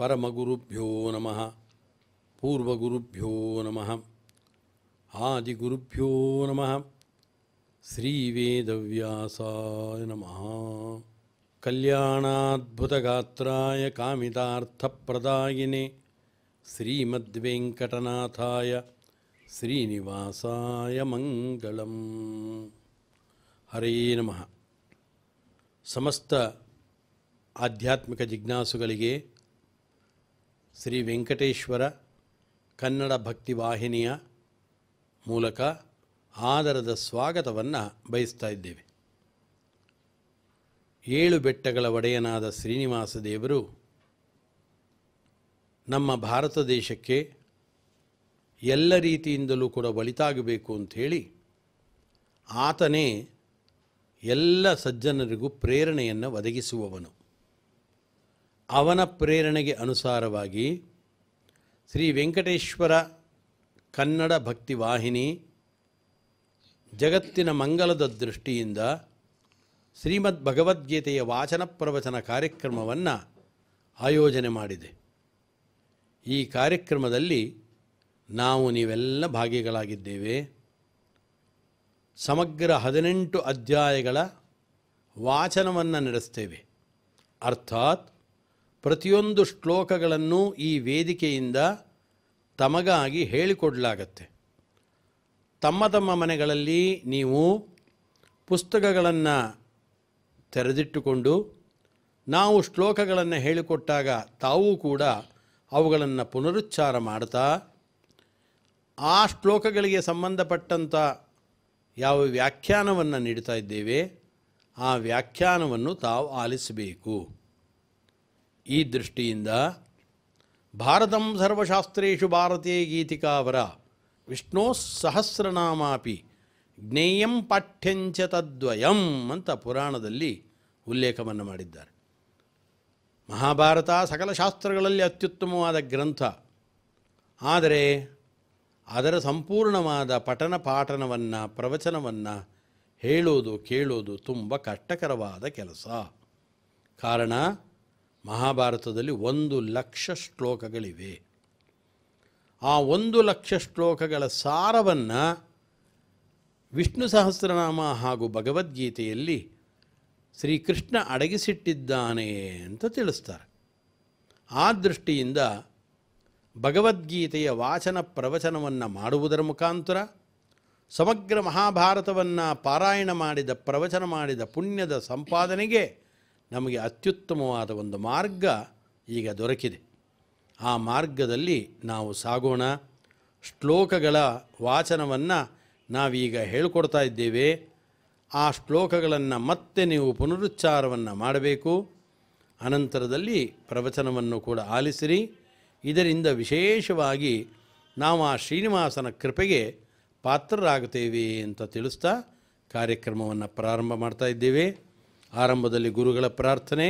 పరమగురుభ్యో నమ పూర్వగురుభ్యో నమ ఆదిగురుభ్యో నమ శ్రీవేదవ్యాసాయ నమ కళ్యాణాద్భుతగాత్రాయ కామితార్థప్రదాయినే శ్రీమద్వెంకటనాథాయ శ్రీనివాసాయ మంగళం ಹರೇ ನಮಃ ಸಮಸ್ತ ಆಧ್ಯಾತ್ಮಿಕ ಜಿಜ್ಞಾಸುಗಳಿಗೆ ಶ್ರೀ ವೆಂಕಟೇಶ್ವರ ಕನ್ನಡ ಭಕ್ತಿ ವಾಹಿನಿಯ ಮೂಲಕ ಆದರದ ಸ್ವಾಗತವನ್ನು ಬಯಸ್ತಾ ಇದ್ದೇವೆ ಏಳು ಬೆಟ್ಟಗಳ ಒಡೆಯನಾದ ಶ್ರೀನಿವಾಸ ದೇವರು ನಮ್ಮ ಭಾರತ ದೇಶಕ್ಕೆ ಎಲ್ಲ ರೀತಿಯಿಂದಲೂ ಕೂಡ ಒಳಿತಾಗಬೇಕು ಅಂಥೇಳಿ ಆತನೇ ಎಲ್ಲ ಸಜ್ಜನರಿಗೂ ಪ್ರೇರಣೆಯನ್ನು ಒದಗಿಸುವವನು ಅವನ ಪ್ರೇರಣೆಗೆ ಅನುಸಾರವಾಗಿ ಶ್ರೀ ವೆಂಕಟೇಶ್ವರ ಕನ್ನಡ ಭಕ್ತಿ ವಾಹಿನಿ ಜಗತ್ತಿನ ಮಂಗಲದ ದೃಷ್ಟಿಯಿಂದ ಶ್ರೀಮದ್ ಭಗವದ್ಗೀತೆಯ ವಾಚನ ಪ್ರವಚನ ಕಾರ್ಯಕ್ರಮವನ್ನು ಆಯೋಜನೆ ಮಾಡಿದೆ ಈ ಕಾರ್ಯಕ್ರಮದಲ್ಲಿ ನಾವು ನೀವೆಲ್ಲ ಭಾಗಿಗಳಾಗಿದ್ದೇವೆ ಸಮಗ್ರ ಹದಿನೆಂಟು ಅಧ್ಯಾಯಗಳ ವಾಚನವನ್ನು ನಡೆಸ್ತೇವೆ ಅರ್ಥಾತ್ ಪ್ರತಿಯೊಂದು ಶ್ಲೋಕಗಳನ್ನು ಈ ವೇದಿಕೆಯಿಂದ ತಮಗಾಗಿ ಹೇಳಿಕೊಡಲಾಗತ್ತೆ ತಮ್ಮ ತಮ್ಮ ಮನೆಗಳಲ್ಲಿ ನೀವು ಪುಸ್ತಕಗಳನ್ನು ತೆರೆದಿಟ್ಟುಕೊಂಡು ನಾವು ಶ್ಲೋಕಗಳನ್ನು ಹೇಳಿಕೊಟ್ಟಾಗ ತಾವೂ ಕೂಡ ಅವುಗಳನ್ನು ಪುನರುಚ್ಚಾರ ಮಾಡ್ತಾ ಆ ಶ್ಲೋಕಗಳಿಗೆ ಸಂಬಂಧಪಟ್ಟಂಥ ಯಾವ ವ್ಯಾಖ್ಯಾನವನ್ನು ನೀಡ್ತಾ ಇದ್ದೇವೆ ಆ ವ್ಯಾಖ್ಯಾನವನ್ನು ತಾವು ಆಲಿಸಬೇಕು ಈ ದೃಷ್ಟಿಯಿಂದ ಭಾರತಂ ಸರ್ವಶಾಸ್ತ್ರು ಭಾರತೀಯ ಗೀತಿಕಾವರ ವಿಷ್ಣು ಸಹಸ್ರನಾಮಾಪಿ ಜ್ಞೇಯಂ ಪಾಠ್ಯಂಚ ತದ್ವಯಂ ಅಂತ ಪುರಾಣದಲ್ಲಿ ಉಲ್ಲೇಖವನ್ನು ಮಾಡಿದ್ದಾರೆ ಮಹಾಭಾರತ ಸಕಲ ಶಾಸ್ತ್ರಗಳಲ್ಲಿ ಅತ್ಯುತ್ತಮವಾದ ಗ್ರಂಥ ಆದರೆ ಅದರ ಸಂಪೂರ್ಣವಾದ ಪಠನ ಪಾಠನವನ್ನು ಪ್ರವಚನವನ್ನು ಹೇಳೋದು ಕೇಳೋದು ತುಂಬ ಕಷ್ಟಕರವಾದ ಕೆಲಸ ಕಾರಣ ಮಹಾಭಾರತದಲ್ಲಿ ಒಂದು ಲಕ್ಷ ಶ್ಲೋಕಗಳಿವೆ ಆ ಒಂದು ಲಕ್ಷ ಶ್ಲೋಕಗಳ ಸಾರವನ್ನು ವಿಷ್ಣು ಸಹಸ್ರನಾಮ ಹಾಗೂ ಭಗವದ್ಗೀತೆಯಲ್ಲಿ ಶ್ರೀಕೃಷ್ಣ ಅಡಗಿಸಿಟ್ಟಿದ್ದಾನೆ ಅಂತ ತಿಳಿಸ್ತಾರೆ ಆ ದೃಷ್ಟಿಯಿಂದ ಭಗವದ್ಗೀತೆಯ ವಾಚನ ಪ್ರವಚನವನ್ನು ಮಾಡುವುದರ ಮುಖಾಂತರ ಸಮಗ್ರ ಮಹಾಭಾರತವನ್ನು ಪಾರಾಯಣ ಮಾಡಿದ ಪ್ರವಚನ ಮಾಡಿದ ಪುಣ್ಯದ ಸಂಪಾದನೆಗೆ ನಮಗೆ ಅತ್ಯುತ್ತಮವಾದ ಒಂದು ಮಾರ್ಗ ಈಗ ದೊರಕಿದೆ ಆ ಮಾರ್ಗದಲ್ಲಿ ನಾವು ಸಾಗೋಣ ಶ್ಲೋಕಗಳ ವಾಚನವನ್ನು ನಾವೀಗ ಹೇಳಿಕೊಡ್ತಾ ಇದ್ದೇವೆ ಆ ಶ್ಲೋಕಗಳನ್ನು ಮತ್ತೆ ನೀವು ಪುನರುಚ್ಚಾರವನ್ನು ಮಾಡಬೇಕು ಅನಂತರದಲ್ಲಿ ಪ್ರವಚನವನ್ನು ಕೂಡ ಆಲಿಸಿರಿ ಇದರಿಂದ ವಿಶೇಷವಾಗಿ ನಾವು ಆ ಶ್ರೀನಿವಾಸನ ಕೃಪೆಗೆ ಪಾತ್ರರಾಗುತ್ತೇವೆ ಅಂತ ತಿಳಿಸ್ತಾ ಕಾರ್ಯಕ್ರಮವನ್ನು ಪ್ರಾರಂಭ ಮಾಡ್ತಾ ಇದ್ದೇವೆ ಆರಂಭದಲ್ಲಿ ಗುರುಗಳ ಪ್ರಾರ್ಥನೆ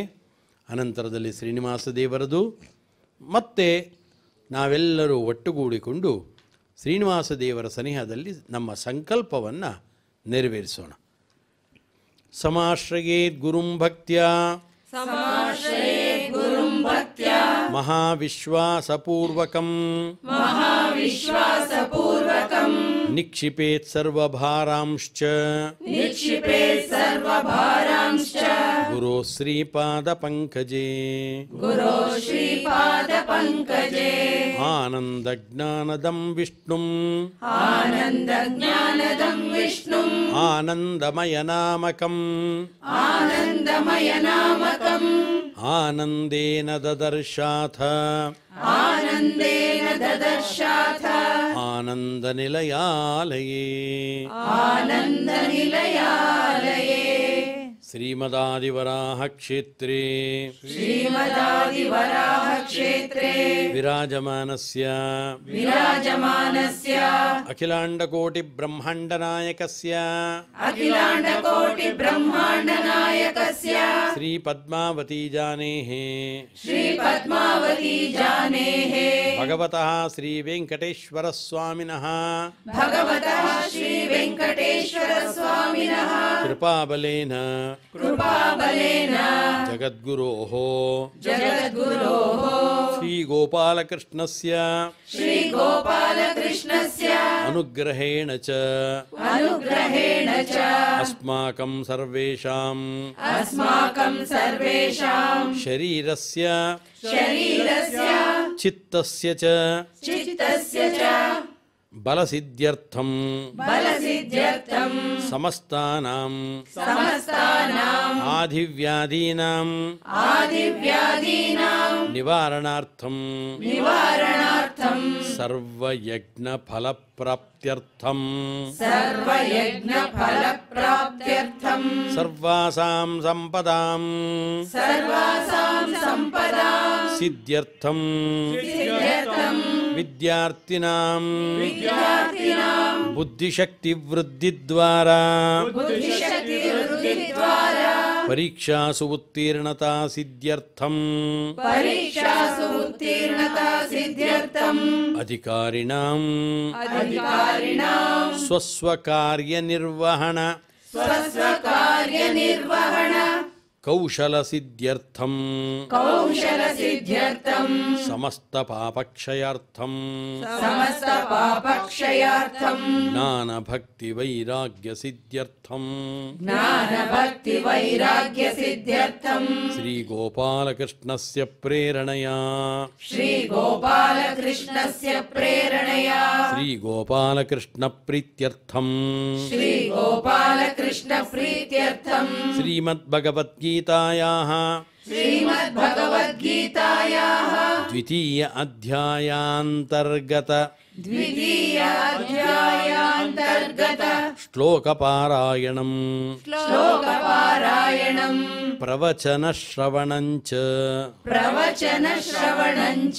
ಅನಂತರದಲ್ಲಿ ಶ್ರೀನಿವಾಸ ದೇವರದು ಮತ್ತು ನಾವೆಲ್ಲರೂ ಒಟ್ಟುಗೂಡಿಕೊಂಡು ಶ್ರೀನಿವಾಸ ದೇವರ ಸನಿಹದಲ್ಲಿ ನಮ್ಮ ಸಂಕಲ್ಪವನ್ನು ನೆರವೇರಿಸೋಣ ಸಮಾಶ್ರಯೇದ್ ಗುರುಂ ಭಕ್ತ್ಯ ಮಹಾವಿಶ್ವಾಸಪೂರ್ವಕಂ ಮಹಾವಿಶ್ವಾ निक्षिपेत् सर्वभारांश्च निक्षिपेत् सर्वभारांश्च गुरो श्रीपादपङ्कजे गुरो श्रीपादपङ्कजे आनन्दज्ञानदम् विष्णुम् आनन्दज्ञानदम् विष्णुम् आनन्दमयनामकम् आनन्दमयनामकम् आनन्देन ददर्शाथ आनन्दे आनन्दनिलयालये आनन्दनिलया श्रीमदादिवराह क्षेत्रे श्रीमदादिवराह क्षेत्रे विराजमानस्य विराजमानस्य अखिलांडकोटि अखिलांडकोटि ब्रह्मांडनायकस्य ब्रह्मांडनायकस्य श्री पद्मावती जाने हे श्री पद्मावती जाने हे भगवतः श्री वेंकटेश्वर स्वामिनः भगवतः श्री वेंकटेश्वर श्रीवेङ्कटेश्वरस्वामिनः कृपाबलेन कृपाबलेन जगद्गुरोः जगद्गुरोः श्रीगोपालकृष्णस्य श्रीगोपालकृष्णस्य अनुग्रहेण च अनुग्रहेण च अस्माकं सर्वेषाम् अस्माकं शरीरस्य शरीरस्य चित्तस्य च चित्तस्य च बल समस्तानाम् आधिव्याधीनाम् आदिव्यादीना निवारणार्थम् निवारणार्थम् सर्वयज्ञफलप्राप्त्यर्थम् सर्वयज्ञफलप्राप्त्यर्थम् सर्वासाम् सम्पदाम् सर्वासाम्पदा सिद्ध्यर्थम् विद्यार्थिनाम वृद्धि द्वारा परीक्षा सिद्ध्यर्थम परीक्षा परीक्षासु सिद्ध्यर्थम अधिकारिणाम अधिकारिणाम स्वस्व कार्य अधिकारिणाम् स्वस्व कार्य स्वस्वकार्यनिर्वहण कौशल कौशल समस्त समस्त पाप पाप ज्ञान भक्ति वैराग्य कौशलसिद्ध्यर्थम् कौशलसिद्ध्यर्थम् समस्तपापक्षयार्थम् समस्तपापक्षयार्थम् ज्ञानभक्तिवैराग्यसिद्ध्यर्थम् ज्ञानभक्तिवैराग्यसिद्ध्यर्थम् श्रीगोपालकृष्णस्य प्रेरणया श्री गोपाल श्रीगोपालकृष्णस्य प्रेरणया श्री श्री गोपाल गोपाल कृष्ण श्रीगोपालकृष्णप्रीत्यर्थम् श्रीगोपालकृष्णप्रीत्यर्थम् श्रीमद्भगवद्गीता श्रीमद्भगवद्गीतायाः द्वितीय अध्यायान्तर्गत श्लोकपारायणम् श्लोकपारायणम् प्रवचन प्रवचनश्रवणञ्च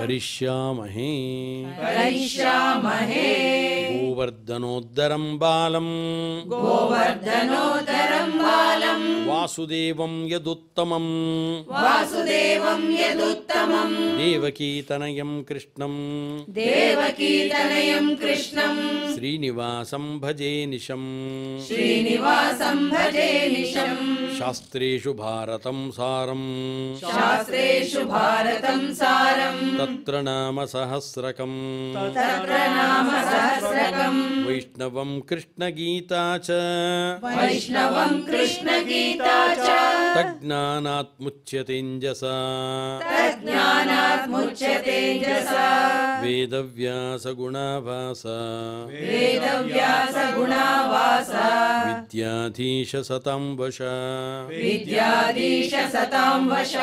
करिष्यामहे करिष्यामहे गोवर्धनोद्धरं बालम् गोवर्धनोद्धरं बालम् वासुदेव यदुत्तमम् वासुदेव यदुत्तमम् देवकीतनयं कृष्ण देवकीतनयं कृष्णम् श्रीनिवासं भजे निशम् श्रीनिवास भजे निशम् शास्त्रेषु भारतं सारम् शास्त्रेषु भारतं सारम् तत्र नाम सहस्रकम् वैष्णवम् कृष्णगीता च वैष्णवम् कृष्णगीता तद् ज्ञानात् मुच्यतेञ्जसा ज्ञानात् वेदव्यासगुणाभास वेदव्यास गुणाभास विद्याधीश सतं वशा विद्याधीशतां वश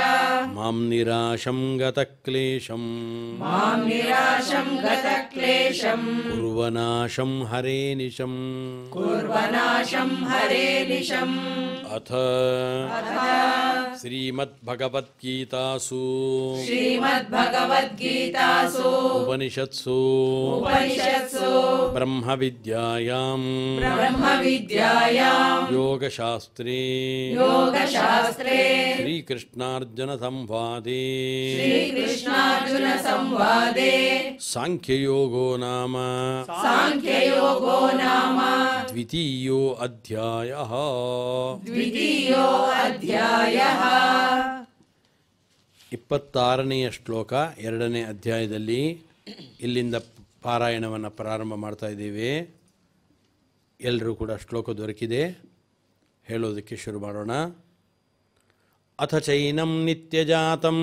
मां निराशं गतक्लेशम् मां निराशं गतक्लेशम् पूर्वनाशं हरे निशम् पूर्वनाशं हरे निशम् अथ श्रीमद्भगवद्गीतासु श्रीमद्भगवद्गीतासु उपनिषत्सु उपनिषत्सु ब्रह्मविद्यायाम् ब्रह्मविद्यायाम् योगशास्त्रेशास्त्रे श्रीकृष्णार्जुनसंवादे श्रीकृष्णार्जुनसंवादे साङ्ख्ययोगो नाम साङ्ख्ययोगो नाम द्वितीयो अध्यायः द्वितीयोध्यायः ಇಪ್ಪತ್ತಾರನೆಯ ಶ್ಲೋಕ ಎರಡನೇ ಅಧ್ಯಾಯದಲ್ಲಿ ಇಲ್ಲಿಂದ ಪಾರಾಯಣವನ್ನು ಪ್ರಾರಂಭ ಮಾಡ್ತಾ ಇದ್ದೀವಿ ಎಲ್ಲರೂ ಕೂಡ ಶ್ಲೋಕ ದೊರಕಿದೆ ಹೇಳೋದಕ್ಕೆ ಶುರು ಮಾಡೋಣ ಅಥ ಚೈನಂ ನಿತ್ಯಜಾತಂ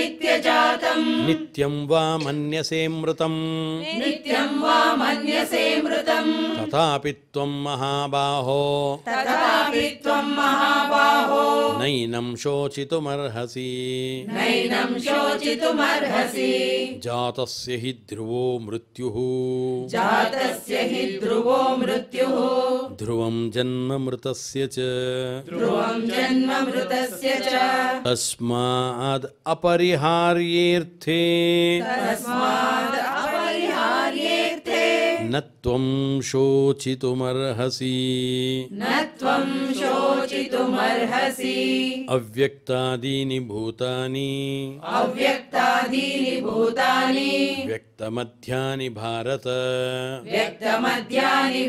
ನಿತ್ಯಜಾತಂ ನಿತ್ಯಂ ವಾ ಮನ್ಯಸೇ ಮೃತಂ ನಿತ್ಯಂ मन्यसे मृतम् तथापि त्वं महाबाहो तथापि त्वं महाबाहो नैनं शोचितुमर्हसि नैनं शोचितुमर्हसि जातस्य हि ध्रुवो मृत्युः जातस्य हि ध्रुवो मृत्युः ध्रुवं जन्म मृतस्य च ध्रुवं जन्म मृतस्य च तस्माद् अपरिहार्येऽर्थे तस्माद् न त्वं शोचितुमर्हसि अव्यक्तादीनि भूतानि अव्यक्तादीनि भूतानि व्यक्तमध्यानि भारत व्यक्तमध्यानि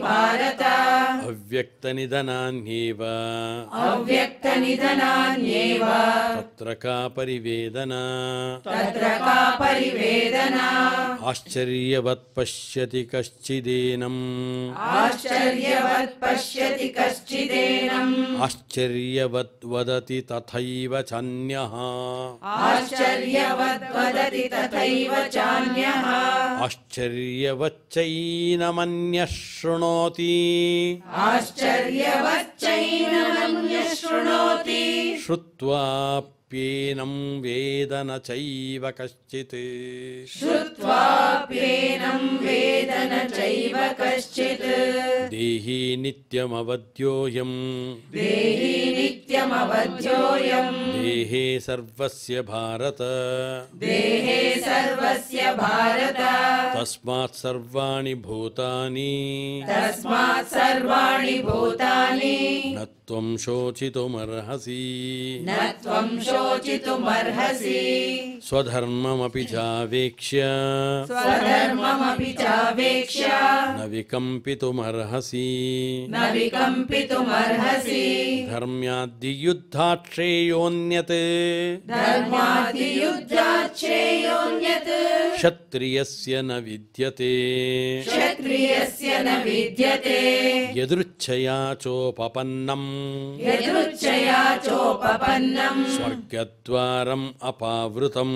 अव्यक्तनिधनान्येव अव्यक्तनिधनान्येव तत्रकापरिवेदना तत्र का परिवेदना आश्चर्यवत् पश्यति कश्चिदेन आश्चर्यवत् पश्यति कश्चिदेन आश्चर्यवद्वदति तथैव चान्यः आश्चर्यवच्चैनमन्यः शृणोति आश्चर्यवच्चैनमन्य श्रुत्वा वेद न चैव कश्चित् श्रुत्वा चैव कश्चित् देही नित्यमवद्योयम् देही नित्यमवद्योयम् देहे सर्वस्य भारत देहे सर्वस्य भारत तस्मात् सर्वाणि भूतानि तस्मात् सर्वाणि भूतानि न त्वं शोचितुमर्हसि योचितुमर्हसि स्वधर्ममपि चावेक्ष्य स्वधर्ममपि चावेक्ष्य न विकम्पितुमर्हसि न विकम्पितुमर्हसि धर्म्याद्युद्धाक्षेयोऽन्यत् धर्म्याद्युद्धाक्षेयोऽन्यत् क्षत्रियस्य न विद्यते क्षत्रियस्य न विद्यते यदृच्छया चोपपन्नम् यदृच्छया चोपपन्नम् स्वर्गद्वारम् अपावृतम्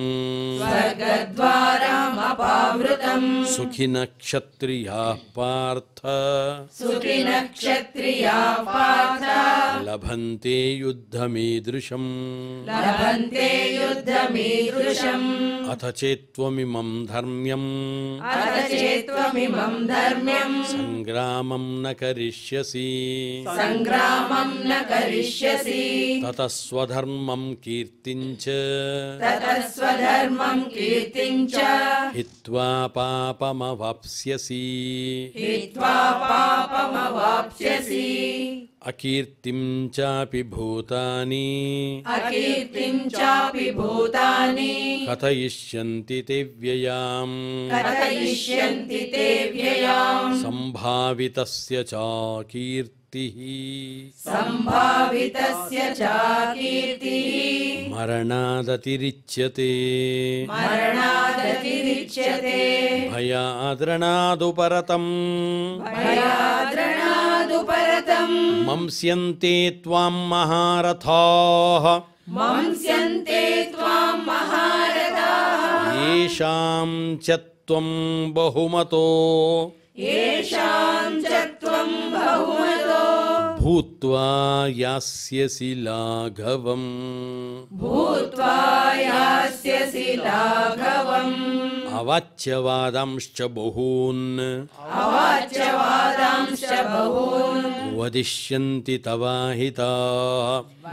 सुखिन क्षत्रियाः पार्थ सुखि पार्थ लभन्ते युद्धमीदृशम् युद्धमीदृशम् अथ चेत्त्वमिमम् धर्म धर्म्यम् सङ्ग्रामम् न करिष्यसि सङ्ग्रामम् न करिष्यसि ततः स्वधर्मम् कीर्तिम् च ततः स्वधर्मम् कीर्तिम् च हित्वा पापमवाप्स्यसि हित्वा पापमवाप्स्यसि अकीर्तिं चापि भूतानि अकीर्तिं चापि भूतानि कथयिष्यन्ति ते व्ययाम् कथयिष्यन्ति ते व्ययाम् मरणादतिरिच्यते मरणादतिरिच्यते भयाद्रणादुपरतम् भयाद्रणा मंस्यन्ते त्वां महारथाः त्वां महारथाः येषां च चत्वम् बहुमतो बहुमतो भूत्वा यास्य शिलाघवम् भूत्वा यास्य शिलाघवम् अवाच्यवादांश्च बहून् अवाच्यवादांश्च बहून् वदिष्यन्ति तवाहिता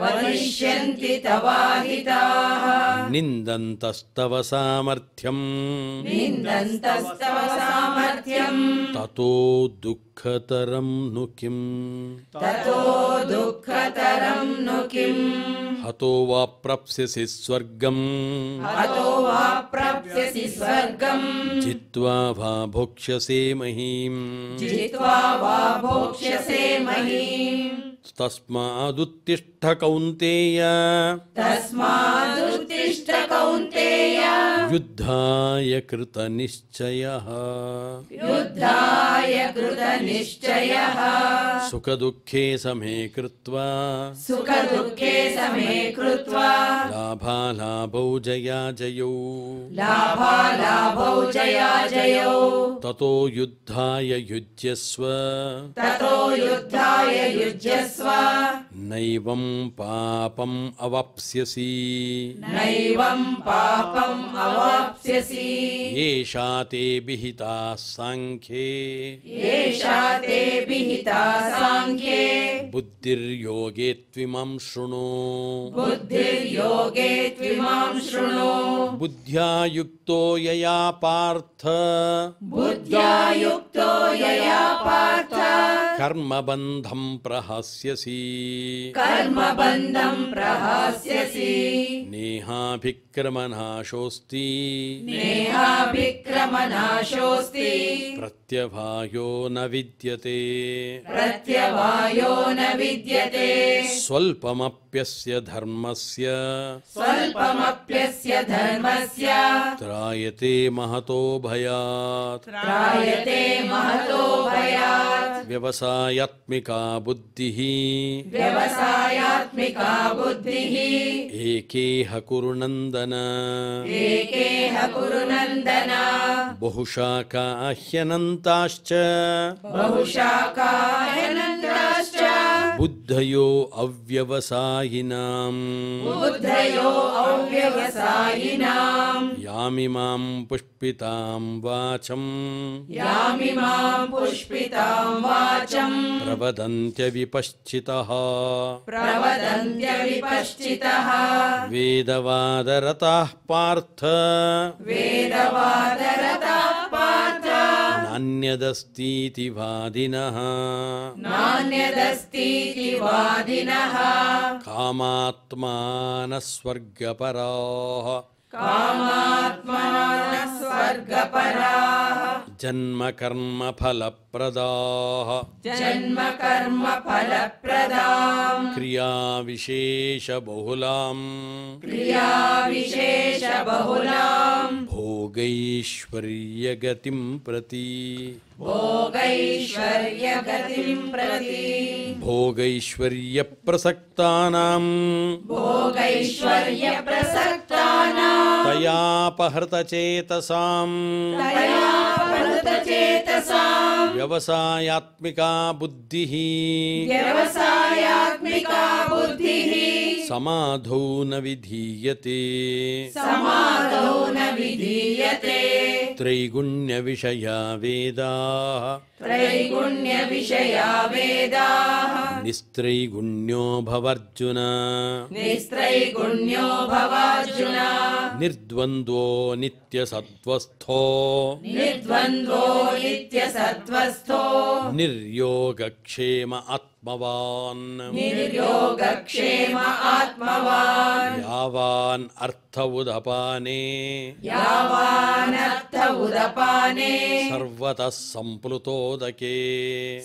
वदिष्यन्ति तवाहिताः निन्दन्तस्तव सामर्थ्यम् निन्दन्तस्तव सामर्थ्यम् ततो दुःखतरम् नु किम् ततो दुःखतरम् नु किम् हतो वा प्राप्स्यसि स्वर्गम् हतो वा प्राप्स्यसि जित्वा वा महीम् जित्वा वा महीम् तस्मादुत्तिष्ठ कौन्तेय तस्मादुत्तिष्ठ कौन्तेया युद्धाय कृतनिश्चयः युद्धाय कृतनिश्चयः सुखदुःखे समे कृत्वा सुखदुःखे समे कृत्वा लाभालाभौ जया जयौ लाभालाभौ जया जयौ ततो युद्धाय युज्यस्व ततो युद्धाय युज्यस्व नैवं पापम् अवप्स्यसि नैवं पापम् अव प्स्य येषा ते विहिता साङ्ख्ये येषा ते विहिता साङ्ख्ये बुद्धिर्योगे त्विमाम् शृणु बुद्धिर्योगेत्विमाम् शृणु बुद्ध्या युक्तो यया पार्थ बुद्ध्या युक्तो यया पार्थ कर्म बन्धम् प्रहास्यसि कर्मबन्धम् नेहाभिक्रमनाशोऽस्ति क्रमनाशोऽस्ति प्रत्यभायो न विद्यते प्रत्यवायो न विद्यते स्वल्पमप्यस्य धर्मस्य स्वल्पमप्यस्य धर्मस्य त्रायते महतो भयात् त्रायते भयात् व्यवसायात्मिका बुद्धिः व्यवसायात् बुद्धिः एके ह कुरुनन्दन एके ह कुरुनन्दन बहुशाखा अह्यनन्ताश्च बहुशाखायन् बुद्धयो अव्यवसायिनाम् अव्यवसायिना यामि माम् पुष्पिताम् वाचम् यामि माम् पुष्पिताम् वाचम् प्रवदन्त्य विपश्चितः विपश्चितः वेदवादरताः नान्यदस्तीति वादिनः नान्यदस्तीति वादिनः कामात्मानः स्वर्गपराः जन्म कर्म फल प्रदाह जन्म कर्म फल प्रदाम क्रिया विशेष बहुलाम क्रिया विशेष बहुलाम भोगैश्वर्य गति प्रति भोगैश्वर्य गति प्रति भोगैश्वर्य प्रसक्तानाम भोगैश्वर्य प्रसक्त तयापहृतचेतसां व्यवसायात्मिका बुद्धि व्यवसायात्मिका न विधीयते न विधीयते त्रैगुण्यविषया वेदाः त्रैगुण्यविषया वेदाः निस्त्रैगुण्यो भवर्जुन निस्त्रैगुण्यो भवार्जुन निर्द्वन्द्वो नित्यसत्त्वस्थो निर्द्वन्द्वो नित्यसत्त्वस्थो निर्योगक्षेम अत् भवान् योगक्षेमात्मवान् यावान् अर्थ उदपाने यावानर्थ उदपाने सर्वतः संप्लुतोदके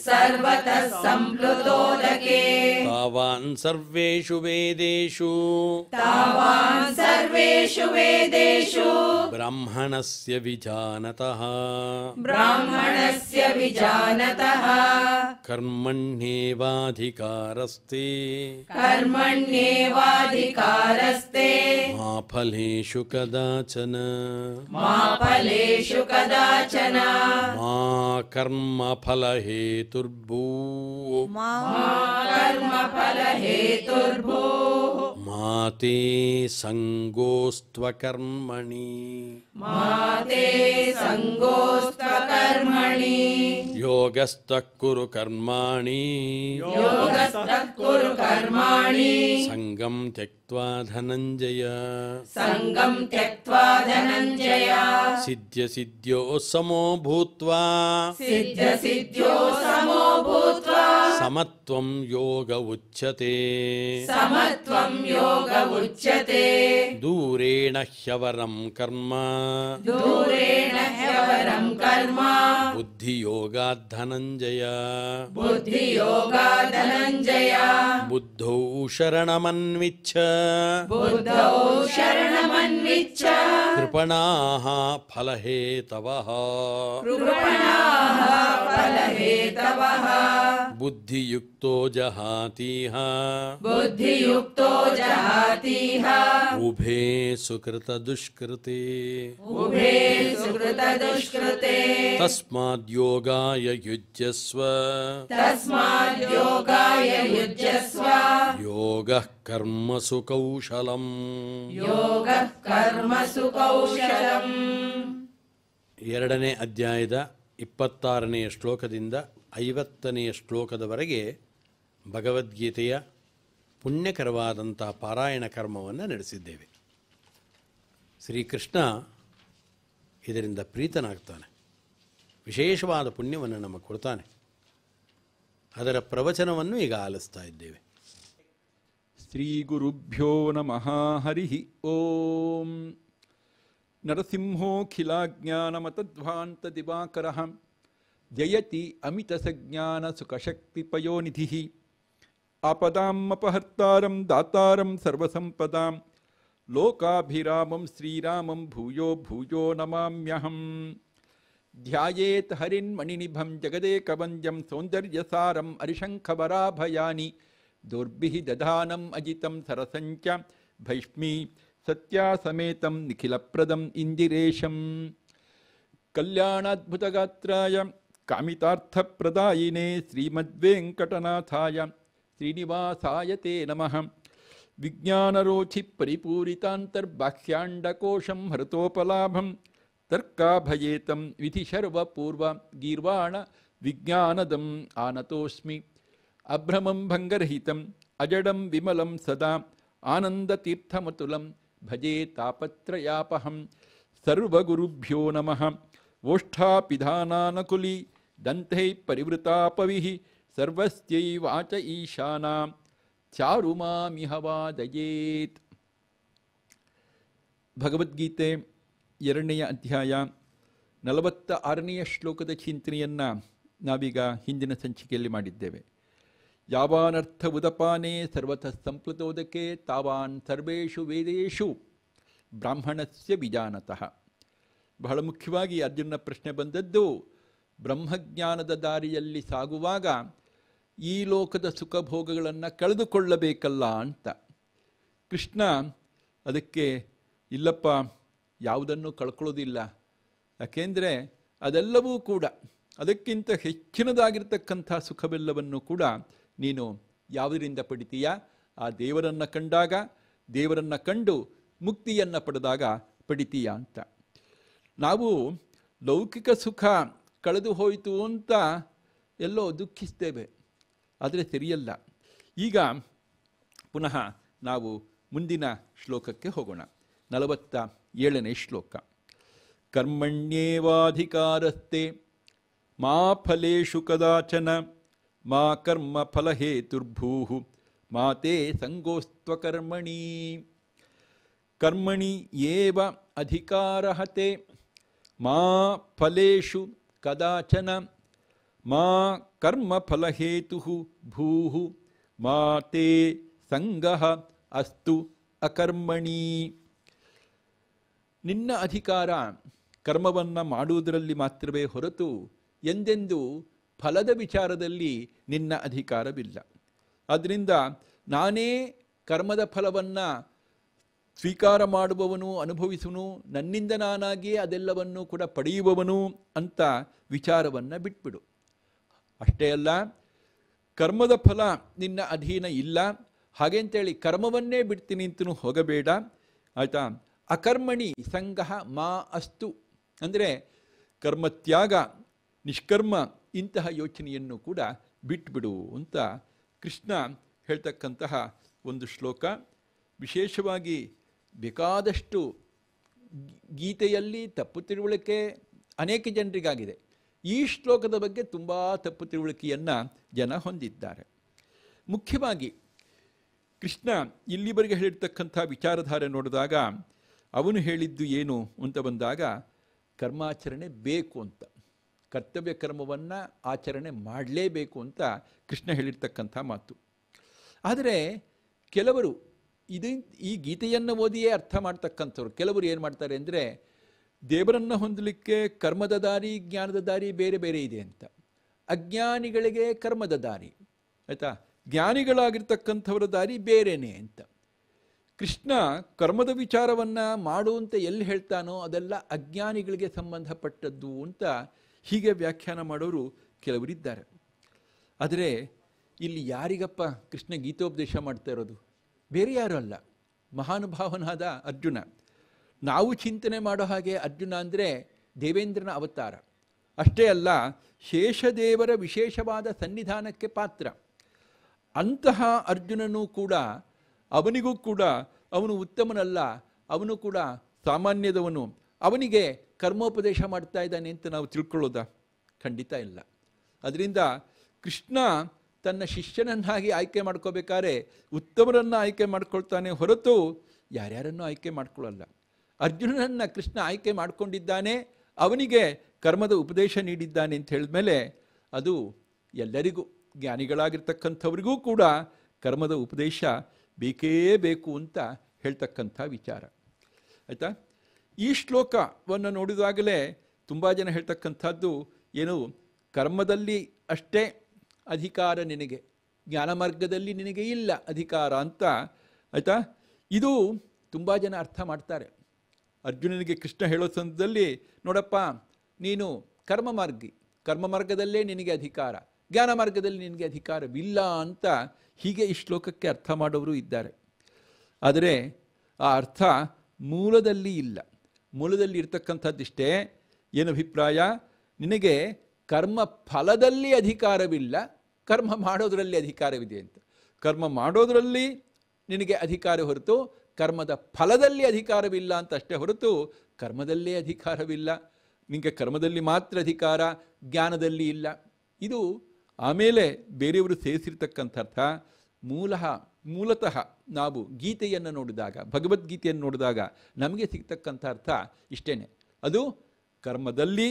सर्वतः सम्प्लुतोदके तावान् सर्वेषु वेदेषु तावान् सर्वेषु वेदेषु ब्राह्मणस्य विजानतः ब्राह्मणस्य विजानतः कर्मण्येव कर्मण्येवाधिकारस्ते कर्मण्येवाधिकारस्ते मा फलेषु कदाचन मा फलेषु कदाचन मा कर्मफलहेतुर्भूः मा कर्मफलहेतुर्भूः மாதே சங்கோஸ்துவகர்மணி மாதே சங்கோஸ்துவகர்மணி யோகஸ்தக்குரு கர்மாணி யோகஸ்தக்குரு கர்மாணி சங்கம் தெக் त्यक्त्वा धनञ्जय सङ्गं त्यक्त्वा धनञ्जय सिद्ध्य सिद्ध्यो समो भूत्वा सिद्ध्य सिद्ध्यो समो भूत्वा समत्वं योग उच्यते समत्वं योग उच्यते दूरेण ह्यवरं कर्म दूरेण ह्यवरं कर्म बुद्धि योगा धनंजय बुद्धि योगा धनंजय बुद्धौ शरणमन्विच्छ बुद्धौ कृपणाः फलहेतवः कृपणाः फलहेतवः बुद्धियुक्तो जहातीह बुद्धियुक्तो जहातीह उभे सुकृत उभे सुकृत तस्माद्योगाय युज्यस्व तस्माद्योगाय युज्यस्व योगः ಕರ್ಮಸುಕೌಶಲಂ कौशलम् ಎರಡನೇ ಅಧ್ಯಾಯದ ಇಪ್ಪತ್ತಾರನೆಯ ಶ್ಲೋಕದಿಂದ ಐವತ್ತನೆಯ ಶ್ಲೋಕದವರೆಗೆ ಭಗವದ್ಗೀತೆಯ ಪುಣ್ಯಕರವಾದಂಥ ಪಾರಾಯಣ ಕರ್ಮವನ್ನು ನಡೆಸಿದ್ದೇವೆ ಶ್ರೀಕೃಷ್ಣ ಇದರಿಂದ ಪ್ರೀತನಾಗ್ತಾನೆ ವಿಶೇಷವಾದ ಪುಣ್ಯವನ್ನು ನಮಗೆ ಕೊಡ್ತಾನೆ ಅದರ ಪ್ರವಚನವನ್ನು ಈಗ ಆಲಿಸ್ತಾ ಇದ್ದೇವೆ श्रीगुरुभ्यो नम हरि ओं नरसिंहोऽखिलाज्ञानमतध्वान्तदिवाकरः जयति अमितसज्ञानसुखशक्तिपयोनिधिः आपदामपहर्तारं दातारं सर्वसम्पदां लोकाभिरामं श्रीरामं भूयो भूयो नमाम्यहम् ध्यायेत् हरिन्मणिनिभं जगदेकवञ्जं सौन्दर्यसारम् अरिशङ्खवराभयानि दुर्भि दधानम अजित सरसंच भैष्मी सत्या समेतम निखिलप्रदम इंदिरेशम कल्याणाद्भुतगात्राय कामितार्थप्रदायिने श्रीमद्वेङ्कटनाथाय श्रीनिवासाय ते नमः हृतोपलाभम तर्काभेत विधिशर्वपूर्व गीर्वाण विज्ञानदम आनतोस्मी अभ्रमं भङ्गरहितम् अजडं विमलं सदा आनन्दतीर्थमतुलं भजे तापत्रयापहं सर्वगुरुभ्यो नमः ओष्ठापिधानानकुली दन्तैः परिवृतापविः सर्वस्यै वाच ईशानां चारुमामिह वादयेत् ಭಗವದ್ಗೀತೆ ಎರಡನೆಯ ಅಧ್ಯಾಯ ನಲವತ್ತ ಆರನೆಯ ಶ್ಲೋಕದ ಚಿಂತನೆಯನ್ನು ನಾವೀಗ ಹಿಂದಿನ ಸಂಚಿಕೆಯಲ್ಲಿ ಮಾಡಿದ್ದೇವೆ ಯಾವಾನರ್ಥ ಉದಪಾನೇ ಸರ್ವತಃ ಸಂಪ್ಲುತೋದಕ್ಕೆ ತಾವಾನ್ ಸರ್ವೇಷು ವೇದೇಶು ಬ್ರಾಹ್ಮಣಸ್ಯ ವಿಜಾನತಃ ಬಹಳ ಮುಖ್ಯವಾಗಿ ಅರ್ಜುನ ಪ್ರಶ್ನೆ ಬಂದದ್ದು ಬ್ರಹ್ಮಜ್ಞಾನದ ದಾರಿಯಲ್ಲಿ ಸಾಗುವಾಗ ಈ ಲೋಕದ ಸುಖಭೋಗಗಳನ್ನು ಕಳೆದುಕೊಳ್ಳಬೇಕಲ್ಲ ಅಂತ ಕೃಷ್ಣ ಅದಕ್ಕೆ ಇಲ್ಲಪ್ಪ ಯಾವುದನ್ನು ಕಳ್ಕೊಳ್ಳೋದಿಲ್ಲ ಯಾಕೆಂದರೆ ಅದೆಲ್ಲವೂ ಕೂಡ ಅದಕ್ಕಿಂತ ಹೆಚ್ಚಿನದಾಗಿರ್ತಕ್ಕಂಥ ಸುಖವೆಲ್ಲವನ್ನು ಕೂಡ ನೀನು ಯಾವುದರಿಂದ ಪಡಿತೀಯ ಆ ದೇವರನ್ನು ಕಂಡಾಗ ದೇವರನ್ನು ಕಂಡು ಮುಕ್ತಿಯನ್ನು ಪಡೆದಾಗ ಪಡಿತೀಯ ಅಂತ ನಾವು ಲೌಕಿಕ ಸುಖ ಕಳೆದು ಹೋಯಿತು ಅಂತ ಎಲ್ಲೋ ದುಃಖಿಸ್ತೇವೆ ಆದರೆ ಸರಿಯಲ್ಲ ಈಗ ಪುನಃ ನಾವು ಮುಂದಿನ ಶ್ಲೋಕಕ್ಕೆ ಹೋಗೋಣ ನಲವತ್ತ ಏಳನೇ ಶ್ಲೋಕ ಕರ್ಮಣ್ಯೇವಾಧಿಕಾರಸ್ತೆ ಮಾ ಫಲೇಶು ಕದಾಚನ ಮಾ ಕರ್ಮ ಫಲಹೇತುರ್ಭೂ ಮಾತೆ ಸಂಗೋಸ್ತ್ವಕರ್ಮಣಿ ಕರ್ಮಣಿ ಏವ ಅಧಿಕಾರಹತೆ ಮಾ ಫಲೇಶು ಕದಾಚನ ಮಾ ಕರ್ಮ ಫಲಹೇತು ಭೂ ಮಾತೆ ಸಂಗ ಅಸ್ತು ಅಕರ್ಮಣಿ ನಿನ್ನ ಅಧಿಕಾರ ಕರ್ಮವನ್ನು ಮಾಡುವುದರಲ್ಲಿ ಮಾತ್ರವೇ ಹೊರತು ಎಂದೆಂದು ಫಲದ ವಿಚಾರದಲ್ಲಿ ನಿನ್ನ ಅಧಿಕಾರವಿಲ್ಲ ಆದ್ದರಿಂದ ನಾನೇ ಕರ್ಮದ ಫಲವನ್ನು ಸ್ವೀಕಾರ ಮಾಡುವವನು ಅನುಭವಿಸುವನು ನನ್ನಿಂದ ನಾನಾಗಿಯೇ ಅದೆಲ್ಲವನ್ನು ಕೂಡ ಪಡೆಯುವವನು ಅಂತ ವಿಚಾರವನ್ನು ಬಿಟ್ಬಿಡು ಅಷ್ಟೇ ಅಲ್ಲ ಕರ್ಮದ ಫಲ ನಿನ್ನ ಅಧೀನ ಇಲ್ಲ ಹಾಗೆ ಅಂತೇಳಿ ಕರ್ಮವನ್ನೇ ಬಿಡ್ತೀನಿ ಅಂತಲೂ ಹೋಗಬೇಡ ಆಯಿತಾ ಅಕರ್ಮಣಿ ಸಂಗಹ ಮಾ ಅಸ್ತು ಅಂದರೆ ಕರ್ಮತ್ಯಾಗ ನಿಷ್ಕರ್ಮ ಇಂತಹ ಯೋಚನೆಯನ್ನು ಕೂಡ ಬಿಟ್ಬಿಡು ಅಂತ ಕೃಷ್ಣ ಹೇಳ್ತಕ್ಕಂತಹ ಒಂದು ಶ್ಲೋಕ ವಿಶೇಷವಾಗಿ ಬೇಕಾದಷ್ಟು ಗೀತೆಯಲ್ಲಿ ತಪ್ಪು ತಿಳುವಳಿಕೆ ಅನೇಕ ಜನರಿಗಾಗಿದೆ ಈ ಶ್ಲೋಕದ ಬಗ್ಗೆ ತುಂಬ ತಪ್ಪು ತಿಳುವಳಿಕೆಯನ್ನು ಜನ ಹೊಂದಿದ್ದಾರೆ ಮುಖ್ಯವಾಗಿ ಕೃಷ್ಣ ಇಲ್ಲಿವರೆಗೆ ಹೇಳಿರ್ತಕ್ಕಂಥ ವಿಚಾರಧಾರೆ ನೋಡಿದಾಗ ಅವನು ಹೇಳಿದ್ದು ಏನು ಅಂತ ಬಂದಾಗ ಕರ್ಮಾಚರಣೆ ಬೇಕು ಅಂತ ಕರ್ತವ್ಯ ಕರ್ಮವನ್ನು ಆಚರಣೆ ಮಾಡಲೇಬೇಕು ಅಂತ ಕೃಷ್ಣ ಹೇಳಿರ್ತಕ್ಕಂಥ ಮಾತು ಆದರೆ ಕೆಲವರು ಇದು ಈ ಗೀತೆಯನ್ನು ಓದಿಯೇ ಅರ್ಥ ಮಾಡ್ತಕ್ಕಂಥವ್ರು ಕೆಲವರು ಏನು ಮಾಡ್ತಾರೆ ಅಂದರೆ ದೇವರನ್ನು ಹೊಂದಲಿಕ್ಕೆ ಕರ್ಮದ ದಾರಿ ಜ್ಞಾನದ ದಾರಿ ಬೇರೆ ಬೇರೆ ಇದೆ ಅಂತ ಅಜ್ಞಾನಿಗಳಿಗೆ ಕರ್ಮದ ದಾರಿ ಆಯಿತಾ ಜ್ಞಾನಿಗಳಾಗಿರ್ತಕ್ಕಂಥವರ ದಾರಿ ಬೇರೆಯೇ ಅಂತ ಕೃಷ್ಣ ಕರ್ಮದ ವಿಚಾರವನ್ನು ಮಾಡುವಂತೆ ಎಲ್ಲಿ ಹೇಳ್ತಾನೋ ಅದೆಲ್ಲ ಅಜ್ಞಾನಿಗಳಿಗೆ ಸಂಬಂಧಪಟ್ಟದ್ದು ಅಂತ ಹೀಗೆ ವ್ಯಾಖ್ಯಾನ ಮಾಡೋರು ಕೆಲವರಿದ್ದಾರೆ ಆದರೆ ಇಲ್ಲಿ ಯಾರಿಗಪ್ಪ ಕೃಷ್ಣ ಗೀತೋಪದೇಶ ಮಾಡ್ತಾ ಇರೋದು ಬೇರೆ ಯಾರು ಅಲ್ಲ ಮಹಾನುಭಾವನಾದ ಅರ್ಜುನ ನಾವು ಚಿಂತನೆ ಮಾಡೋ ಹಾಗೆ ಅರ್ಜುನ ಅಂದರೆ ದೇವೇಂದ್ರನ ಅವತಾರ ಅಷ್ಟೇ ಅಲ್ಲ ಶೇಷದೇವರ ವಿಶೇಷವಾದ ಸನ್ನಿಧಾನಕ್ಕೆ ಪಾತ್ರ ಅಂತಹ ಅರ್ಜುನನೂ ಕೂಡ ಅವನಿಗೂ ಕೂಡ ಅವನು ಉತ್ತಮನಲ್ಲ ಅವನು ಕೂಡ ಸಾಮಾನ್ಯದವನು ಅವನಿಗೆ ಕರ್ಮೋಪದೇಶ ಮಾಡ್ತಾ ಇದ್ದಾನೆ ಅಂತ ನಾವು ತಿಳ್ಕೊಳ್ಳೋದ ಖಂಡಿತ ಇಲ್ಲ ಅದರಿಂದ ಕೃಷ್ಣ ತನ್ನ ಶಿಷ್ಯನನ್ನಾಗಿ ಆಯ್ಕೆ ಮಾಡ್ಕೋಬೇಕಾದ್ರೆ ಉತ್ತಮರನ್ನು ಆಯ್ಕೆ ಮಾಡ್ಕೊಳ್ತಾನೆ ಹೊರತು ಯಾರ್ಯಾರನ್ನು ಆಯ್ಕೆ ಮಾಡ್ಕೊಳ್ಳಲ್ಲ ಅರ್ಜುನನನ್ನು ಕೃಷ್ಣ ಆಯ್ಕೆ ಮಾಡಿಕೊಂಡಿದ್ದಾನೆ ಅವನಿಗೆ ಕರ್ಮದ ಉಪದೇಶ ನೀಡಿದ್ದಾನೆ ಅಂತ ಹೇಳಿದ್ಮೇಲೆ ಅದು ಎಲ್ಲರಿಗೂ ಜ್ಞಾನಿಗಳಾಗಿರ್ತಕ್ಕಂಥವ್ರಿಗೂ ಕೂಡ ಕರ್ಮದ ಉಪದೇಶ ಬೇಕೇ ಬೇಕು ಅಂತ ಹೇಳ್ತಕ್ಕಂಥ ವಿಚಾರ ಆಯಿತಾ ಈ ಶ್ಲೋಕವನ್ನು ನೋಡಿದಾಗಲೇ ತುಂಬ ಜನ ಹೇಳ್ತಕ್ಕಂಥದ್ದು ಏನು ಕರ್ಮದಲ್ಲಿ ಅಷ್ಟೇ ಅಧಿಕಾರ ನಿನಗೆ ಜ್ಞಾನ ಮಾರ್ಗದಲ್ಲಿ ನಿನಗೆ ಇಲ್ಲ ಅಧಿಕಾರ ಅಂತ ಆಯಿತಾ ಇದು ತುಂಬ ಜನ ಅರ್ಥ ಮಾಡ್ತಾರೆ ಅರ್ಜುನನಿಗೆ ಕೃಷ್ಣ ಹೇಳೋ ಸಂದರ್ಭದಲ್ಲಿ ನೋಡಪ್ಪ ನೀನು ಕರ್ಮ ಮಾರ್ಗಿ ಕರ್ಮ ಮಾರ್ಗದಲ್ಲೇ ನಿನಗೆ ಅಧಿಕಾರ ಜ್ಞಾನ ಮಾರ್ಗದಲ್ಲಿ ನಿನಗೆ ಅಧಿಕಾರವಿಲ್ಲ ಅಂತ ಹೀಗೆ ಈ ಶ್ಲೋಕಕ್ಕೆ ಅರ್ಥ ಮಾಡೋರು ಇದ್ದಾರೆ ಆದರೆ ಆ ಅರ್ಥ ಮೂಲದಲ್ಲಿ ಇಲ್ಲ ಮೂಲದಲ್ಲಿ ಇರ್ತಕ್ಕಂಥದ್ದಿಷ್ಟೇ ಏನು ಅಭಿಪ್ರಾಯ ನಿನಗೆ ಕರ್ಮ ಫಲದಲ್ಲಿ ಅಧಿಕಾರವಿಲ್ಲ ಕರ್ಮ ಮಾಡೋದರಲ್ಲಿ ಅಧಿಕಾರವಿದೆ ಅಂತ ಕರ್ಮ ಮಾಡೋದರಲ್ಲಿ ನಿನಗೆ ಅಧಿಕಾರ ಹೊರತು ಕರ್ಮದ ಫಲದಲ್ಲಿ ಅಧಿಕಾರವಿಲ್ಲ ಅಂತ ಅಷ್ಟೇ ಹೊರತು ಕರ್ಮದಲ್ಲೇ ಅಧಿಕಾರವಿಲ್ಲ ನಿಮಗೆ ಕರ್ಮದಲ್ಲಿ ಮಾತ್ರ ಅಧಿಕಾರ ಜ್ಞಾನದಲ್ಲಿ ಇಲ್ಲ ಇದು ಆಮೇಲೆ ಬೇರೆಯವರು ಸೇರಿಸಿರ್ತಕ್ಕಂಥ ಮೂಲ ಮೂಲತಃ ನಾವು ಗೀತೆಯನ್ನು ನೋಡಿದಾಗ ಭಗವದ್ಗೀತೆಯನ್ನು ನೋಡಿದಾಗ ನಮಗೆ ಸಿಗ್ತಕ್ಕಂಥ ಅರ್ಥ ಇಷ್ಟೇ ಅದು ಕರ್ಮದಲ್ಲಿ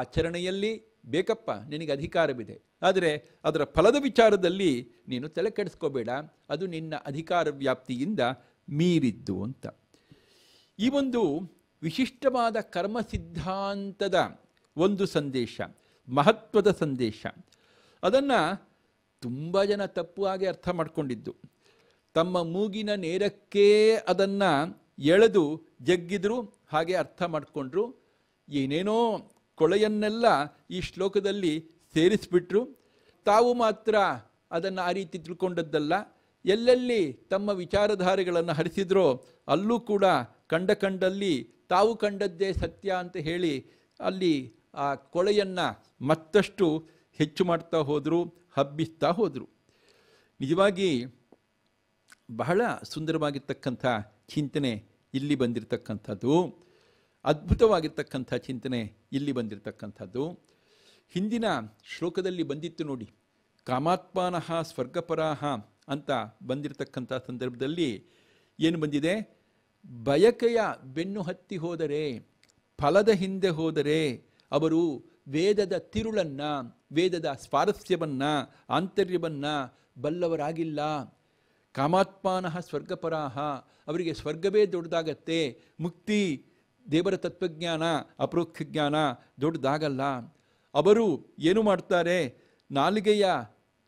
ಆಚರಣೆಯಲ್ಲಿ ಬೇಕಪ್ಪ ನಿನಗೆ ಅಧಿಕಾರವಿದೆ ಆದರೆ ಅದರ ಫಲದ ವಿಚಾರದಲ್ಲಿ ನೀನು ತಲೆ ಕೆಡಿಸ್ಕೋಬೇಡ ಅದು ನಿನ್ನ ಅಧಿಕಾರ ವ್ಯಾಪ್ತಿಯಿಂದ ಮೀರಿದ್ದು ಅಂತ ಈ ಒಂದು ವಿಶಿಷ್ಟವಾದ ಕರ್ಮ ಸಿದ್ಧಾಂತದ ಒಂದು ಸಂದೇಶ ಮಹತ್ವದ ಸಂದೇಶ ಅದನ್ನು ತುಂಬ ಜನ ತಪ್ಪು ಹಾಗೆ ಅರ್ಥ ಮಾಡಿಕೊಂಡಿದ್ದು ತಮ್ಮ ಮೂಗಿನ ನೇರಕ್ಕೇ ಅದನ್ನು ಎಳೆದು ಜಗ್ಗಿದ್ರು ಹಾಗೆ ಅರ್ಥ ಮಾಡಿಕೊಂಡ್ರು ಏನೇನೋ ಕೊಳೆಯನ್ನೆಲ್ಲ ಈ ಶ್ಲೋಕದಲ್ಲಿ ಸೇರಿಸ್ಬಿಟ್ರು ತಾವು ಮಾತ್ರ ಅದನ್ನು ಆ ರೀತಿ ತಿಳ್ಕೊಂಡದ್ದಲ್ಲ ಎಲ್ಲೆಲ್ಲಿ ತಮ್ಮ ವಿಚಾರಧಾರೆಗಳನ್ನು ಹರಿಸಿದ್ರೋ ಅಲ್ಲೂ ಕೂಡ ಕಂಡ ಕಂಡಲ್ಲಿ ತಾವು ಕಂಡದ್ದೇ ಸತ್ಯ ಅಂತ ಹೇಳಿ ಅಲ್ಲಿ ಆ ಕೊಳೆಯನ್ನು ಮತ್ತಷ್ಟು ಹೆಚ್ಚು ಮಾಡ್ತಾ ಹೋದರು ಹಬ್ಬಿಸ್ತಾ ಹೋದರು ನಿಜವಾಗಿ ಬಹಳ ಸುಂದರವಾಗಿರ್ತಕ್ಕಂಥ ಚಿಂತನೆ ಇಲ್ಲಿ ಬಂದಿರತಕ್ಕಂಥದ್ದು ಅದ್ಭುತವಾಗಿರ್ತಕ್ಕಂಥ ಚಿಂತನೆ ಇಲ್ಲಿ ಬಂದಿರತಕ್ಕಂಥದ್ದು ಹಿಂದಿನ ಶ್ಲೋಕದಲ್ಲಿ ಬಂದಿತ್ತು ನೋಡಿ ಕಾಮಾತ್ಮಾನಃ ಸ್ವರ್ಗಪರಾಹ ಅಂತ ಬಂದಿರತಕ್ಕಂಥ ಸಂದರ್ಭದಲ್ಲಿ ಏನು ಬಂದಿದೆ ಬಯಕೆಯ ಬೆನ್ನು ಹತ್ತಿ ಹೋದರೆ ಫಲದ ಹಿಂದೆ ಹೋದರೆ ಅವರು ವೇದದ ತಿರುಳನ್ನು ವೇದದ ಸ್ವಾರಸ್ಯವನ್ನು ಆಂತರ್ಯವನ್ನು ಬಲ್ಲವರಾಗಿಲ್ಲ ಕಾಮಾತ್ಮಾನಃ ಸ್ವರ್ಗಪರಾಹ ಅವರಿಗೆ ಸ್ವರ್ಗವೇ ದೊಡ್ಡದಾಗತ್ತೆ ಮುಕ್ತಿ ದೇವರ ತತ್ವಜ್ಞಾನ ಅಪರೋಕ್ಷ ಜ್ಞಾನ ದೊಡ್ಡದಾಗಲ್ಲ ಅವರು ಏನು ಮಾಡ್ತಾರೆ ನಾಲಿಗೆಯ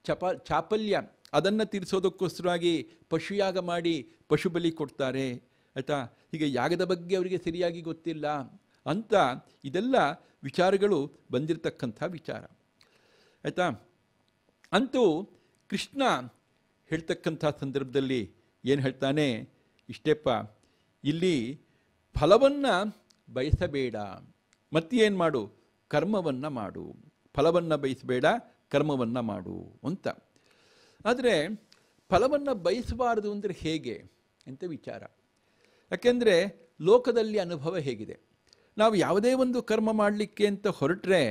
ಚಪ ಚಾಪಲ್ಯ ಅದನ್ನು ತೀರಿಸೋದಕ್ಕೋಸ್ಕರವಾಗಿ ಪಶುಯಾಗ ಮಾಡಿ ಪಶು ಬಲಿ ಕೊಡ್ತಾರೆ ಆಯಿತಾ ಹೀಗೆ ಯಾಗದ ಬಗ್ಗೆ ಅವರಿಗೆ ಸರಿಯಾಗಿ ಗೊತ್ತಿಲ್ಲ ಅಂತ ಇದೆಲ್ಲ ವಿಚಾರಗಳು ಬಂದಿರತಕ್ಕಂಥ ವಿಚಾರ ಆಯಿತಾ ಅಂತೂ ಕೃಷ್ಣ ಹೇಳ್ತಕ್ಕಂಥ ಸಂದರ್ಭದಲ್ಲಿ ಏನು ಹೇಳ್ತಾನೆ ಇಷ್ಟೆಪ್ಪ ಇಲ್ಲಿ ಫಲವನ್ನು ಬಯಸಬೇಡ ಮತ್ತೇನು ಮಾಡು ಕರ್ಮವನ್ನು ಮಾಡು ಫಲವನ್ನು ಬಯಸಬೇಡ ಕರ್ಮವನ್ನು ಮಾಡು ಅಂತ ಆದರೆ ಫಲವನ್ನು ಬಯಸಬಾರದು ಅಂದರೆ ಹೇಗೆ ಅಂತ ವಿಚಾರ ಯಾಕೆಂದರೆ ಲೋಕದಲ್ಲಿ ಅನುಭವ ಹೇಗಿದೆ ನಾವು ಯಾವುದೇ ಒಂದು ಕರ್ಮ ಮಾಡಲಿಕ್ಕೆ ಅಂತ ಹೊರಟ್ರೆ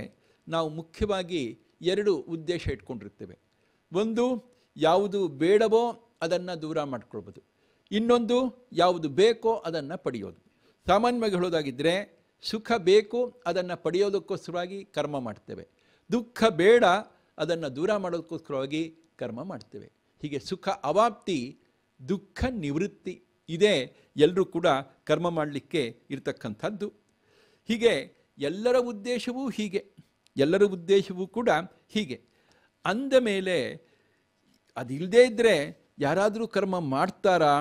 ನಾವು ಮುಖ್ಯವಾಗಿ ಎರಡು ಉದ್ದೇಶ ಇಟ್ಕೊಂಡಿರ್ತೇವೆ ಒಂದು ಯಾವುದು ಬೇಡವೋ ಅದನ್ನು ದೂರ ಮಾಡ್ಕೊಳ್ಬೋದು ಇನ್ನೊಂದು ಯಾವುದು ಬೇಕೋ ಅದನ್ನು ಪಡೆಯೋದು ಸಾಮಾನ್ಯವಾಗಿ ಹೇಳೋದಾಗಿದ್ದರೆ ಸುಖ ಬೇಕು ಅದನ್ನು ಪಡೆಯೋದಕ್ಕೋಸ್ಕರವಾಗಿ ಕರ್ಮ ಮಾಡ್ತೇವೆ ದುಃಖ ಬೇಡ ಅದನ್ನು ದೂರ ಮಾಡೋದಕ್ಕೋಸ್ಕರವಾಗಿ ಕರ್ಮ ಮಾಡ್ತೇವೆ ಹೀಗೆ ಸುಖ ಅವಾಪ್ತಿ ದುಃಖ ನಿವೃತ್ತಿ ಇದೇ ಎಲ್ಲರೂ ಕೂಡ ಕರ್ಮ ಮಾಡಲಿಕ್ಕೆ ಇರತಕ್ಕಂಥದ್ದು ಹೀಗೆ ಎಲ್ಲರ ಉದ್ದೇಶವೂ ಹೀಗೆ ಎಲ್ಲರ ಉದ್ದೇಶವೂ ಕೂಡ ಹೀಗೆ ಅಂದ ಮೇಲೆ ಅದಿಲ್ಲದೇ ಇದ್ದರೆ ಯಾರಾದರೂ ಕರ್ಮ ಮಾಡ್ತಾರಾ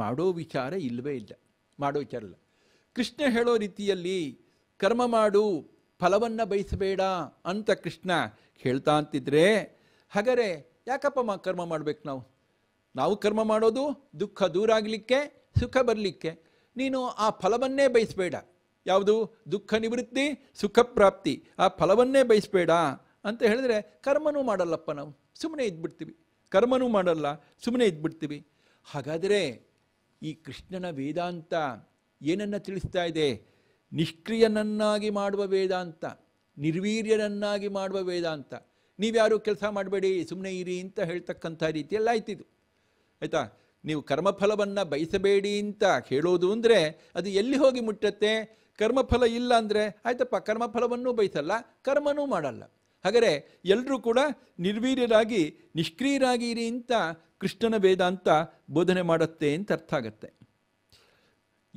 ಮಾಡೋ ವಿಚಾರ ಇಲ್ಲವೇ ಇಲ್ಲ ಮಾಡೋ ವಿಚಾರ ಇಲ್ಲ ಕೃಷ್ಣ ಹೇಳೋ ರೀತಿಯಲ್ಲಿ ಕರ್ಮ ಮಾಡು ಫಲವನ್ನು ಬಯಸಬೇಡ ಅಂತ ಕೃಷ್ಣ ಹೇಳ್ತಾ ಅಂತಿದ್ರೆ ಹಾಗರೆ ಯಾಕಪ್ಪ ಕರ್ಮ ಮಾಡಬೇಕು ನಾವು ನಾವು ಕರ್ಮ ಮಾಡೋದು ದುಃಖ ದೂರ ಆಗಲಿಕ್ಕೆ ಸುಖ ಬರಲಿಕ್ಕೆ ನೀನು ಆ ಫಲವನ್ನೇ ಬಯಸಬೇಡ ಯಾವುದು ದುಃಖ ನಿವೃತ್ತಿ ಸುಖ ಪ್ರಾಪ್ತಿ ಆ ಫಲವನ್ನೇ ಬಯಸಬೇಡ ಅಂತ ಹೇಳಿದ್ರೆ ಕರ್ಮನೂ ಮಾಡಲ್ಲಪ್ಪ ನಾವು ಸುಮ್ಮನೆ ಇದ್ಬಿಡ್ತೀವಿ ಕರ್ಮನೂ ಮಾಡಲ್ಲ ಸುಮ್ಮನೆ ಇದ್ಬಿಡ್ತೀವಿ ಹಾಗಾದರೆ ಈ ಕೃಷ್ಣನ ವೇದಾಂತ ಏನನ್ನು ತಿಳಿಸ್ತಾ ಇದೆ ನಿಷ್ಕ್ರಿಯನನ್ನಾಗಿ ಮಾಡುವ ವೇದಾಂತ ನಿರ್ವೀರ್ಯನನ್ನಾಗಿ ಮಾಡುವ ವೇದಾಂತ ನೀವ್ಯಾರು ಕೆಲಸ ಮಾಡಬೇಡಿ ಸುಮ್ಮನೆ ಇರಿ ಅಂತ ಹೇಳ್ತಕ್ಕಂಥ ರೀತಿಯಲ್ಲಿ ಆಯ್ತಿದು ಆಯಿತಾ ನೀವು ಕರ್ಮಫಲವನ್ನು ಬಯಸಬೇಡಿ ಅಂತ ಹೇಳೋದು ಅಂದರೆ ಅದು ಎಲ್ಲಿ ಹೋಗಿ ಮುಟ್ಟತ್ತೆ ಕರ್ಮಫಲ ಇಲ್ಲ ಅಂದರೆ ಆಯ್ತಪ್ಪ ಕರ್ಮಫಲವನ್ನೂ ಬಯಸಲ್ಲ ಕರ್ಮನೂ ಮಾಡಲ್ಲ ಹಾಗರೆ ಎಲ್ಲರೂ ಕೂಡ ನಿರ್ವೀರ್ಯರಾಗಿ ನಿಷ್ಕ್ರಿಯರಾಗಿ ಇರಿ ಅಂತ ಕೃಷ್ಣನ ವೇದಾಂತ ಬೋಧನೆ ಮಾಡುತ್ತೆ ಅಂತ ಅರ್ಥ ಆಗತ್ತೆ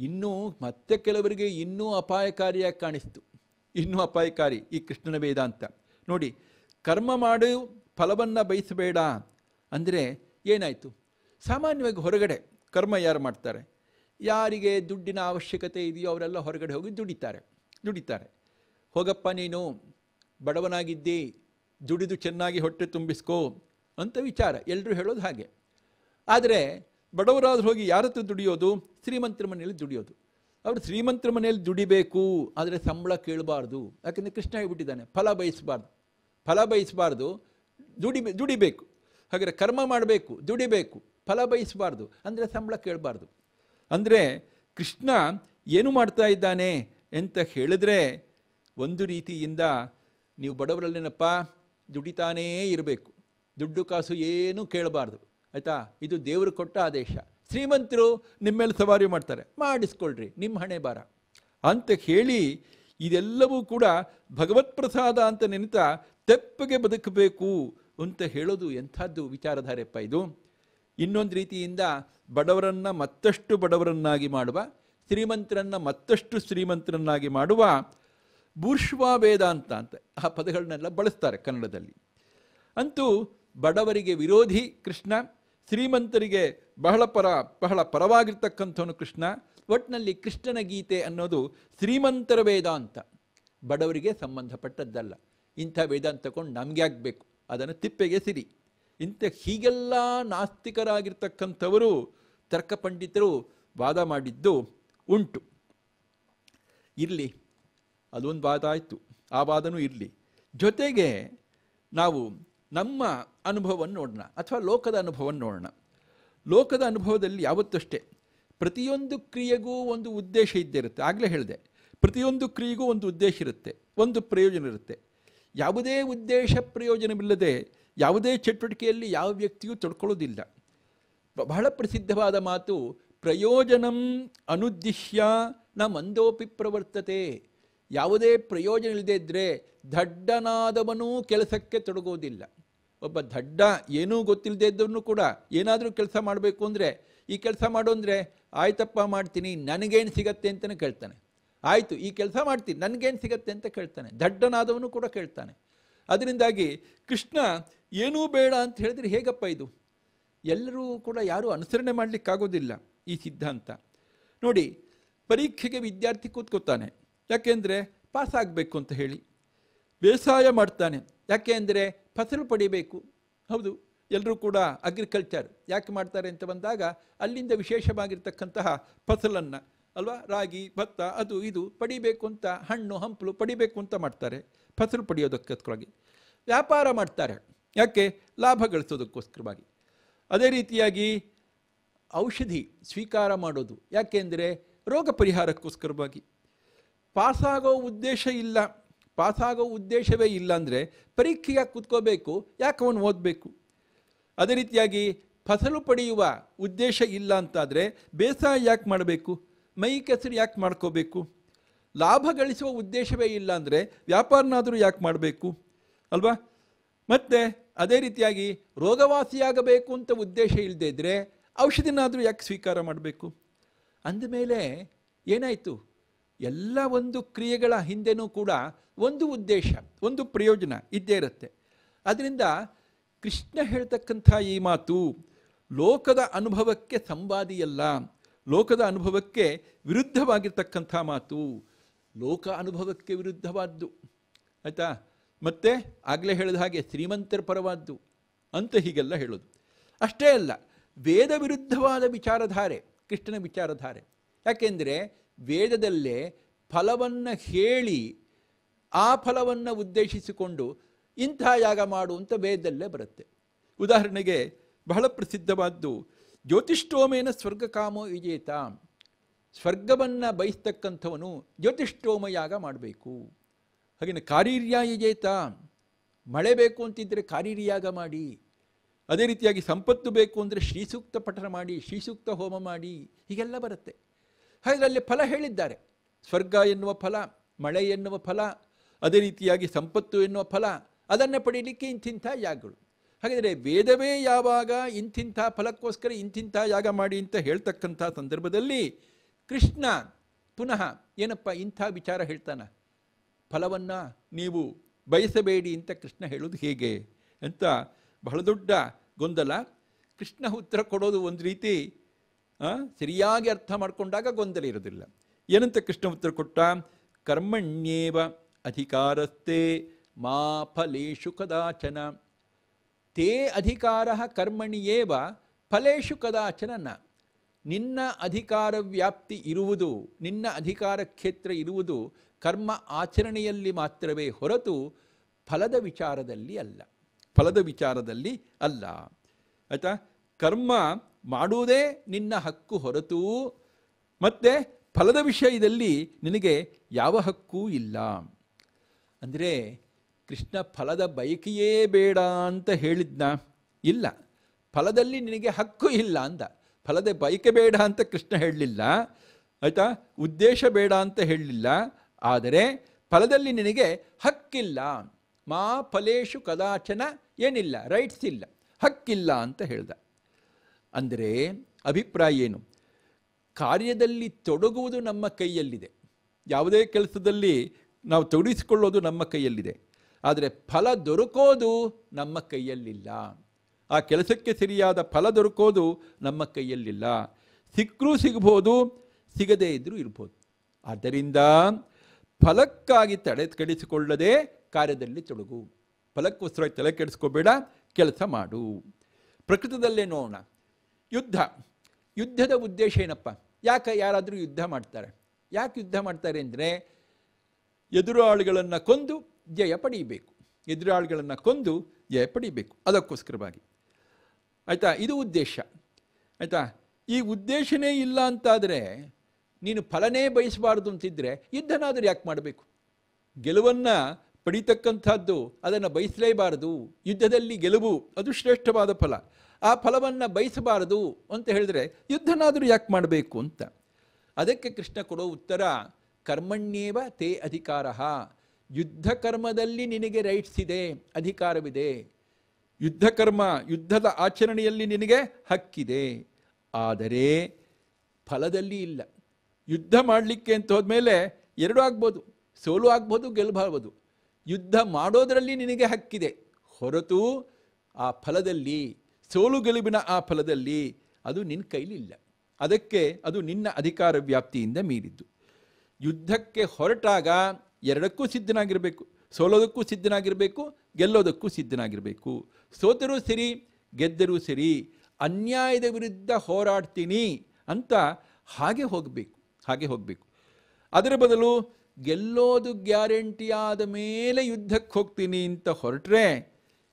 ಇನ್ನೂ ಮತ್ತೆ ಕೆಲವರಿಗೆ ಇನ್ನೂ ಅಪಾಯಕಾರಿಯಾಗಿ ಕಾಣಿಸ್ತು ಇನ್ನೂ ಅಪಾಯಕಾರಿ ಈ ಕೃಷ್ಣನ ವೇದಾಂತ ನೋಡಿ ಕರ್ಮ ಮಾಡು ಫಲವನ್ನು ಬಯಸಬೇಡ ಅಂದರೆ ಏನಾಯಿತು ಸಾಮಾನ್ಯವಾಗಿ ಹೊರಗಡೆ ಕರ್ಮ ಯಾರು ಮಾಡ್ತಾರೆ ಯಾರಿಗೆ ದುಡ್ಡಿನ ಅವಶ್ಯಕತೆ ಇದೆಯೋ ಅವರೆಲ್ಲ ಹೊರಗಡೆ ಹೋಗಿ ದುಡಿತಾರೆ ದುಡಿತಾರೆ ಹೋಗಪ್ಪ ನೀನು ಬಡವನಾಗಿದ್ದಿ ದುಡಿದು ಚೆನ್ನಾಗಿ ಹೊಟ್ಟೆ ತುಂಬಿಸ್ಕೋ ಅಂತ ವಿಚಾರ ಎಲ್ಲರೂ ಹೇಳೋದು ಹಾಗೆ ಆದರೆ ಬಡವರಾದ್ರೂ ಹೋಗಿ ಯಾರ ಹತ್ರ ದುಡಿಯೋದು ಶ್ರೀಮಂತರ ಮನೆಯಲ್ಲಿ ದುಡಿಯೋದು ಅವರು ಶ್ರೀಮಂತರ ಮನೆಯಲ್ಲಿ ದುಡಿಬೇಕು ಆದರೆ ಸಂಬಳ ಕೇಳಬಾರ್ದು ಯಾಕೆಂದರೆ ಕೃಷ್ಣ ಹೇಳ್ಬಿಟ್ಟಿದ್ದಾನೆ ಫಲ ಬಯಸಬಾರ್ದು ಫಲ ಬಯಸಬಾರ್ದು ದುಡಿ ದುಡಿಬೇಕು ಹಾಗಾದರೆ ಕರ್ಮ ಮಾಡಬೇಕು ದುಡಿಬೇಕು ಫಲ ಬಯಸಬಾರ್ದು ಅಂದರೆ ಸಂಬಳ ಕೇಳಬಾರ್ದು ಅಂದರೆ ಕೃಷ್ಣ ಏನು ಮಾಡ್ತಾ ಇದ್ದಾನೆ ಅಂತ ಹೇಳಿದ್ರೆ ಒಂದು ರೀತಿಯಿಂದ ನೀವು ಬಡವರಲ್ಲೇನಪ್ಪ ದುಡಿತಾನೇ ಇರಬೇಕು ದುಡ್ಡು ಕಾಸು ಏನೂ ಕೇಳಬಾರ್ದು ಆಯಿತಾ ಇದು ದೇವರು ಕೊಟ್ಟ ಆದೇಶ ಶ್ರೀಮಂತರು ನಿಮ್ಮ ಮೇಲೆ ಸವಾರಿ ಮಾಡ್ತಾರೆ ಮಾಡಿಸ್ಕೊಳ್ರಿ ನಿಮ್ಮ ಹಣೆ ಬಾರ ಅಂತ ಹೇಳಿ ಇದೆಲ್ಲವೂ ಕೂಡ ಭಗವತ್ ಪ್ರಸಾದ ಅಂತ ನೆನೆತಾ ತೆಪ್ಪಗೆ ಬದುಕಬೇಕು ಅಂತ ಹೇಳೋದು ಎಂಥದ್ದು ವಿಚಾರಧಾರೆಪ್ಪ ಇದು ಇನ್ನೊಂದು ರೀತಿಯಿಂದ ಬಡವರನ್ನು ಮತ್ತಷ್ಟು ಬಡವರನ್ನಾಗಿ ಮಾಡುವ ಶ್ರೀಮಂತರನ್ನು ಮತ್ತಷ್ಟು ಶ್ರೀಮಂತರನ್ನಾಗಿ ಮಾಡುವ ಬೂರ್ಷ್ವಾ ವೇದಾಂತ ಅಂತ ಆ ಪದಗಳನ್ನೆಲ್ಲ ಬಳಸ್ತಾರೆ ಕನ್ನಡದಲ್ಲಿ ಅಂತೂ ಬಡವರಿಗೆ ವಿರೋಧಿ ಕೃಷ್ಣ ಶ್ರೀಮಂತರಿಗೆ ಬಹಳ ಪರ ಬಹಳ ಪರವಾಗಿರ್ತಕ್ಕಂಥವನು ಕೃಷ್ಣ ಒಟ್ಟಿನಲ್ಲಿ ಕೃಷ್ಣನ ಗೀತೆ ಅನ್ನೋದು ಶ್ರೀಮಂತರ ವೇದಾಂತ ಬಡವರಿಗೆ ಸಂಬಂಧಪಟ್ಟದ್ದಲ್ಲ ಇಂಥ ವೇದಾಂತ ತಗೊಂಡು ನಮಗೆ ಆಗಬೇಕು ಅದನ್ನು ತಿಪ್ಪೆಗೆ ಸಿರಿ ಇಂಥ ಹೀಗೆಲ್ಲ ನಾಸ್ತಿಕರಾಗಿರ್ತಕ್ಕಂಥವರು ತರ್ಕ ಪಂಡಿತರು ವಾದ ಮಾಡಿದ್ದು ಉಂಟು ಇರಲಿ ಅದೊಂದು ವಾದ ಆಯಿತು ಆ ವಾದನೂ ಇರಲಿ ಜೊತೆಗೆ ನಾವು ನಮ್ಮ ಅನುಭವವನ್ನು ನೋಡೋಣ ಅಥವಾ ಲೋಕದ ಅನುಭವವನ್ನು ನೋಡೋಣ ಲೋಕದ ಅನುಭವದಲ್ಲಿ ಯಾವತ್ತಷ್ಟೇ ಪ್ರತಿಯೊಂದು ಕ್ರಿಯೆಗೂ ಒಂದು ಉದ್ದೇಶ ಇದ್ದೇ ಇರುತ್ತೆ ಆಗಲೇ ಹೇಳಿದೆ ಪ್ರತಿಯೊಂದು ಕ್ರಿಯೆಗೂ ಒಂದು ಉದ್ದೇಶ ಇರುತ್ತೆ ಒಂದು ಪ್ರಯೋಜನ ಇರುತ್ತೆ ಯಾವುದೇ ಉದ್ದೇಶ ಪ್ರಯೋಜನವಿಲ್ಲದೆ ಯಾವುದೇ ಚಟುವಟಿಕೆಯಲ್ಲಿ ಯಾವ ವ್ಯಕ್ತಿಯೂ ತೊಡ್ಕೊಳ್ಳೋದಿಲ್ಲ ಬಹಳ ಪ್ರಸಿದ್ಧವಾದ ಮಾತು ಪ್ರಯೋಜನಂ ಅನುದ್ದಿಶ್ಯ ನ ಮಂದೋಪಿ ಪ್ರವರ್ತತೆ ಯಾವುದೇ ಪ್ರಯೋಜನ ಇಲ್ಲದೇ ಇದ್ದರೆ ದಡ್ಡನಾದವನೂ ಕೆಲಸಕ್ಕೆ ತೊಡಗೋದಿಲ್ಲ ಒಬ್ಬ ದಡ್ಡ ಏನೂ ಗೊತ್ತಿಲ್ಲದೆ ಇದ್ದವನು ಕೂಡ ಏನಾದರೂ ಕೆಲಸ ಮಾಡಬೇಕು ಅಂದರೆ ಈ ಕೆಲಸ ಮಾಡು ಅಂದರೆ ಆಯ್ತಪ್ಪ ಮಾಡ್ತೀನಿ ನನಗೇನು ಸಿಗತ್ತೆ ಅಂತಲೇ ಕೇಳ್ತಾನೆ ಆಯಿತು ಈ ಕೆಲಸ ಮಾಡ್ತೀನಿ ನನಗೇನು ಸಿಗತ್ತೆ ಅಂತ ಕೇಳ್ತಾನೆ ದಡ್ಡನಾದವನು ಕೂಡ ಕೇಳ್ತಾನೆ ಅದರಿಂದಾಗಿ ಕೃಷ್ಣ ಏನೂ ಬೇಡ ಅಂತ ಹೇಳಿದ್ರೆ ಹೇಗಪ್ಪ ಇದು ಎಲ್ಲರೂ ಕೂಡ ಯಾರೂ ಅನುಸರಣೆ ಮಾಡಲಿಕ್ಕಾಗೋದಿಲ್ಲ ಈ ಸಿದ್ಧಾಂತ ನೋಡಿ ಪರೀಕ್ಷೆಗೆ ವಿದ್ಯಾರ್ಥಿ ಕೂತ್ಕೋತಾನೆ ಯಾಕೆಂದರೆ ಪಾಸ್ ಆಗಬೇಕು ಅಂತ ಹೇಳಿ ಬೇಸಾಯ ಮಾಡ್ತಾನೆ ಯಾಕೆ ಅಂದರೆ ಫಸಲು ಪಡಿಬೇಕು ಹೌದು ಎಲ್ಲರೂ ಕೂಡ ಅಗ್ರಿಕಲ್ಚರ್ ಯಾಕೆ ಮಾಡ್ತಾರೆ ಅಂತ ಬಂದಾಗ ಅಲ್ಲಿಂದ ವಿಶೇಷವಾಗಿರ್ತಕ್ಕಂತಹ ಫಸಲನ್ನು ಅಲ್ವಾ ರಾಗಿ ಭತ್ತ ಅದು ಇದು ಪಡಿಬೇಕು ಅಂತ ಹಣ್ಣು ಹಂಪಲು ಪಡಿಬೇಕು ಅಂತ ಮಾಡ್ತಾರೆ ಫಸಲು ಪಡೆಯೋದಕ್ಕಾಗಿ ವ್ಯಾಪಾರ ಮಾಡ್ತಾರೆ ಯಾಕೆ ಲಾಭ ಗಳಿಸೋದಕ್ಕೋಸ್ಕರವಾಗಿ ಅದೇ ರೀತಿಯಾಗಿ ಔಷಧಿ ಸ್ವೀಕಾರ ಮಾಡೋದು ಯಾಕೆಂದರೆ ರೋಗ ಪರಿಹಾರಕ್ಕೋಸ್ಕರವಾಗಿ ಪಾಸಾಗೋ ಉದ್ದೇಶ ಇಲ್ಲ ಪಾಸಾಗೋ ಉದ್ದೇಶವೇ ಇಲ್ಲ ಅಂದರೆ ಪರೀಕ್ಷೆಗೆ ಕೂತ್ಕೋಬೇಕು ಯಾಕೆ ಅವನು ಓದಬೇಕು ಅದೇ ರೀತಿಯಾಗಿ ಫಸಲು ಪಡೆಯುವ ಉದ್ದೇಶ ಇಲ್ಲ ಅಂತಾದರೆ ಬೇಸಾಯ ಯಾಕೆ ಮಾಡಬೇಕು ಮೈ ಕೆಸರು ಯಾಕೆ ಮಾಡ್ಕೋಬೇಕು ಲಾಭ ಗಳಿಸುವ ಉದ್ದೇಶವೇ ಇಲ್ಲ ಅಂದರೆ ವ್ಯಾಪಾರನಾದರೂ ಯಾಕೆ ಮಾಡಬೇಕು ಅಲ್ವಾ ಮತ್ತು ಅದೇ ರೀತಿಯಾಗಿ ರೋಗವಾಸಿಯಾಗಬೇಕು ಅಂತ ಉದ್ದೇಶ ಇಲ್ಲದೇ ಇದ್ದರೆ ಔಷಧಿನಾದರೂ ಯಾಕೆ ಸ್ವೀಕಾರ ಮಾಡಬೇಕು ಅಂದಮೇಲೆ ಏನಾಯಿತು ಎಲ್ಲ ಒಂದು ಕ್ರಿಯೆಗಳ ಹಿಂದೆನೂ ಕೂಡ ಒಂದು ಉದ್ದೇಶ ಒಂದು ಪ್ರಯೋಜನ ಇದ್ದೇ ಇರುತ್ತೆ ಅದರಿಂದ ಕೃಷ್ಣ ಹೇಳ್ತಕ್ಕಂಥ ಈ ಮಾತು ಲೋಕದ ಅನುಭವಕ್ಕೆ ಸಂವಾದಿಯಲ್ಲ ಲೋಕದ ಅನುಭವಕ್ಕೆ ವಿರುದ್ಧವಾಗಿರ್ತಕ್ಕಂಥ ಮಾತು ಲೋಕ ಅನುಭವಕ್ಕೆ ವಿರುದ್ಧವಾದ್ದು ಆಯಿತಾ ಮತ್ತೆ ಆಗಲೇ ಹೇಳಿದ ಹಾಗೆ ಶ್ರೀಮಂತರ ಪರವಾದ್ದು ಅಂತ ಹೀಗೆಲ್ಲ ಹೇಳೋದು ಅಷ್ಟೇ ಅಲ್ಲ ವೇದ ವಿರುದ್ಧವಾದ ವಿಚಾರಧಾರೆ ಕೃಷ್ಣನ ವಿಚಾರಧಾರೆ ಯಾಕೆಂದರೆ ವೇದದಲ್ಲೇ ಫಲವನ್ನು ಹೇಳಿ ಆ ಫಲವನ್ನು ಉದ್ದೇಶಿಸಿಕೊಂಡು ಇಂಥ ಯಾಗ ಮಾಡು ಅಂತ ವೇದದಲ್ಲೇ ಬರುತ್ತೆ ಉದಾಹರಣೆಗೆ ಬಹಳ ಪ್ರಸಿದ್ಧವಾದ್ದು ಜ್ಯೋತಿಷ್ಠೋಮೇನ ಸ್ವರ್ಗಕಾಮೋ ವಿಜೇತ ಸ್ವರ್ಗವನ್ನು ಬಯಸ್ತಕ್ಕಂಥವನು ಜ್ಯೋತಿಷ್ಠೋಮ ಯಾಗ ಮಾಡಬೇಕು ಹಾಗೆಯೇ ಯಜೇತ ಮಳೆ ಬೇಕು ಅಂತಿದ್ದರೆ ಕಾರ್ಯರ್ಯಾಗ ಮಾಡಿ ಅದೇ ರೀತಿಯಾಗಿ ಸಂಪತ್ತು ಬೇಕು ಅಂದರೆ ಶ್ರೀಸೂಕ್ತ ಪಠನ ಮಾಡಿ ಶ್ರೀಸೂಕ್ತ ಹೋಮ ಮಾಡಿ ಹೀಗೆಲ್ಲ ಬರುತ್ತೆ ಹಾಗೆ ಅಲ್ಲಿ ಫಲ ಹೇಳಿದ್ದಾರೆ ಸ್ವರ್ಗ ಎನ್ನುವ ಫಲ ಮಳೆ ಎನ್ನುವ ಫಲ ಅದೇ ರೀತಿಯಾಗಿ ಸಂಪತ್ತು ಎನ್ನುವ ಫಲ ಅದನ್ನು ಪಡೀಲಿಕ್ಕೆ ಇಂತಿಂಥ ಯಾಗಗಳು ಹಾಗಿದ್ರೆ ವೇದವೇ ಯಾವಾಗ ಇಂತಿಂಥ ಫಲಕ್ಕೋಸ್ಕರ ಇಂತಿಂಥ ಯಾಗ ಮಾಡಿ ಅಂತ ಹೇಳ್ತಕ್ಕಂಥ ಸಂದರ್ಭದಲ್ಲಿ ಕೃಷ್ಣ ಪುನಃ ಏನಪ್ಪ ಇಂಥ ವಿಚಾರ ಹೇಳ್ತಾನೆ ಫಲವನ್ನು ನೀವು ಬಯಸಬೇಡಿ ಅಂತ ಕೃಷ್ಣ ಹೇಳೋದು ಹೇಗೆ ಅಂತ ಬಹಳ ದೊಡ್ಡ ಗೊಂದಲ ಕೃಷ್ಣ ಉತ್ತರ ಕೊಡೋದು ಒಂದು ರೀತಿ ಸರಿಯಾಗಿ ಅರ್ಥ ಮಾಡಿಕೊಂಡಾಗ ಗೊಂದಲ ಇರೋದಿಲ್ಲ ಏನಂತ ಕೃಷ್ಣ ಉತ್ತರ ಕೊಟ್ಟ ಕರ್ಮಣ್ಯೇವ ಅಧಿಕಾರಸ್ಥೆ ಮಾ ಫಲೇಶು ಕದಾಚನ ತೇ ಅಧಿಕಾರ ಕರ್ಮಣಿಯೇವ ಫಲೇಶು ಕದಾಚನ ನ ನಿನ್ನ ಅಧಿಕಾರ ವ್ಯಾಪ್ತಿ ಇರುವುದು ನಿನ್ನ ಅಧಿಕಾರ ಕ್ಷೇತ್ರ ಇರುವುದು ಕರ್ಮ ಆಚರಣೆಯಲ್ಲಿ ಮಾತ್ರವೇ ಹೊರತು ಫಲದ ವಿಚಾರದಲ್ಲಿ ಅಲ್ಲ ಫಲದ ವಿಚಾರದಲ್ಲಿ ಅಲ್ಲ ಆಯಿತಾ ಕರ್ಮ ಮಾಡುವುದೇ ನಿನ್ನ ಹಕ್ಕು ಹೊರತು ಮತ್ತು ಫಲದ ವಿಷಯದಲ್ಲಿ ನಿನಗೆ ಯಾವ ಹಕ್ಕೂ ಇಲ್ಲ ಅಂದರೆ ಕೃಷ್ಣ ಫಲದ ಬಯಕೆಯೇ ಬೇಡ ಅಂತ ಹೇಳಿದ್ನ ಇಲ್ಲ ಫಲದಲ್ಲಿ ನಿನಗೆ ಹಕ್ಕು ಇಲ್ಲ ಅಂದ ಫಲದ ಬಯಕೆ ಬೇಡ ಅಂತ ಕೃಷ್ಣ ಹೇಳಲಿಲ್ಲ ಆಯಿತಾ ಉದ್ದೇಶ ಬೇಡ ಅಂತ ಹೇಳಲಿಲ್ಲ ಆದರೆ ಫಲದಲ್ಲಿ ನಿನಗೆ ಹಕ್ಕಿಲ್ಲ ಮಾ ಫಲೇಶು ಕದಾಚನ ಏನಿಲ್ಲ ರೈಟ್ಸ್ ಇಲ್ಲ ಹಕ್ಕಿಲ್ಲ ಅಂತ ಹೇಳ್ದ ಅಂದರೆ ಅಭಿಪ್ರಾಯ ಏನು ಕಾರ್ಯದಲ್ಲಿ ತೊಡಗುವುದು ನಮ್ಮ ಕೈಯಲ್ಲಿದೆ ಯಾವುದೇ ಕೆಲಸದಲ್ಲಿ ನಾವು ತೊಡಗಿಸಿಕೊಳ್ಳೋದು ನಮ್ಮ ಕೈಯಲ್ಲಿದೆ ಆದರೆ ಫಲ ದೊರಕೋದು ನಮ್ಮ ಕೈಯಲ್ಲಿಲ್ಲ ಆ ಕೆಲಸಕ್ಕೆ ಸರಿಯಾದ ಫಲ ದೊರಕೋದು ನಮ್ಮ ಕೈಯಲ್ಲಿಲ್ಲ ಸಿಕ್ಕರೂ ಸಿಗ್ಬೋದು ಸಿಗದೇ ಇದ್ದರೂ ಇರ್ಬೋದು ಆದ್ದರಿಂದ ಫಲಕ್ಕಾಗಿ ತಡೆ ಕೆಡಿಸಿಕೊಳ್ಳದೆ ಕಾರ್ಯದಲ್ಲಿ ತೊಡಗು ಫಲಕ್ಕೋಸ್ಕರವಾಗಿ ತಲೆ ಕೆಡಿಸ್ಕೋಬೇಡ ಕೆಲಸ ಮಾಡು ಪ್ರಕೃತದಲ್ಲೇ ನೋಡೋಣ ಯುದ್ಧ ಯುದ್ಧದ ಉದ್ದೇಶ ಏನಪ್ಪ ಯಾಕೆ ಯಾರಾದರೂ ಯುದ್ಧ ಮಾಡ್ತಾರೆ ಯಾಕೆ ಯುದ್ಧ ಮಾಡ್ತಾರೆ ಅಂದರೆ ಎದುರಾಳುಗಳನ್ನು ಕೊಂದು ಜಯ ಪಡೀಬೇಕು ಎದುರಾಳುಗಳನ್ನು ಕೊಂದು ಜಯ ಪಡೀಬೇಕು ಅದಕ್ಕೋಸ್ಕರವಾಗಿ ಆಯಿತಾ ಇದು ಉದ್ದೇಶ ಆಯಿತಾ ಈ ಉದ್ದೇಶನೇ ಇಲ್ಲ ಅಂತಾದರೆ ನೀನು ಫಲನೇ ಬಯಸಬಾರ್ದು ಅಂತಿದ್ದರೆ ಯುದ್ಧನಾದರೂ ಯಾಕೆ ಮಾಡಬೇಕು ಗೆಲುವನ್ನು ಪಡೀತಕ್ಕಂಥದ್ದು ಅದನ್ನು ಬಯಸಲೇಬಾರದು ಯುದ್ಧದಲ್ಲಿ ಗೆಲುವು ಅದು ಶ್ರೇಷ್ಠವಾದ ಫಲ ಆ ಫಲವನ್ನು ಬಯಸಬಾರದು ಅಂತ ಹೇಳಿದ್ರೆ ಯುದ್ಧನಾದರೂ ಯಾಕೆ ಮಾಡಬೇಕು ಅಂತ ಅದಕ್ಕೆ ಕೃಷ್ಣ ಕೊಡೋ ಉತ್ತರ ಕರ್ಮಣ್ಯೇವ ತೇ ಅಧಿಕಾರ ಯುದ್ಧ ಕರ್ಮದಲ್ಲಿ ನಿನಗೆ ರೈಟ್ಸ್ ಇದೆ ಅಧಿಕಾರವಿದೆ ಯುದ್ಧ ಕರ್ಮ ಯುದ್ಧದ ಆಚರಣೆಯಲ್ಲಿ ನಿನಗೆ ಹಕ್ಕಿದೆ ಆದರೆ ಫಲದಲ್ಲಿ ಇಲ್ಲ ಯುದ್ಧ ಮಾಡಲಿಕ್ಕೆ ಅಂತ ಹೋದ್ಮೇಲೆ ಎರಡೂ ಆಗ್ಬೋದು ಸೋಲು ಆಗ್ಬೋದು ಗೆಲ್ಬಾರ್ಬೋದು ಯುದ್ಧ ಮಾಡೋದರಲ್ಲಿ ನಿನಗೆ ಹಕ್ಕಿದೆ ಹೊರತು ಆ ಫಲದಲ್ಲಿ ಸೋಲು ಗೆಲುವಿನ ಆ ಫಲದಲ್ಲಿ ಅದು ನಿನ್ನ ಕೈಲಿಲ್ಲ ಅದಕ್ಕೆ ಅದು ನಿನ್ನ ಅಧಿಕಾರ ವ್ಯಾಪ್ತಿಯಿಂದ ಮೀರಿದ್ದು ಯುದ್ಧಕ್ಕೆ ಹೊರಟಾಗ ಎರಡಕ್ಕೂ ಸಿದ್ಧನಾಗಿರಬೇಕು ಸೋಲೋದಕ್ಕೂ ಸಿದ್ಧನಾಗಿರಬೇಕು ಗೆಲ್ಲೋದಕ್ಕೂ ಸಿದ್ಧನಾಗಿರಬೇಕು ಸೋತರೂ ಸರಿ ಗೆದ್ದರೂ ಸರಿ ಅನ್ಯಾಯದ ವಿರುದ್ಧ ಹೋರಾಡ್ತೀನಿ ಅಂತ ಹಾಗೆ ಹೋಗಬೇಕು ಹಾಗೆ ಹೋಗಬೇಕು ಅದರ ಬದಲು ಗೆಲ್ಲೋದು ಗ್ಯಾರಂಟಿ ಆದ ಮೇಲೆ ಯುದ್ಧಕ್ಕೆ ಹೋಗ್ತೀನಿ ಅಂತ ಹೊರಟ್ರೆ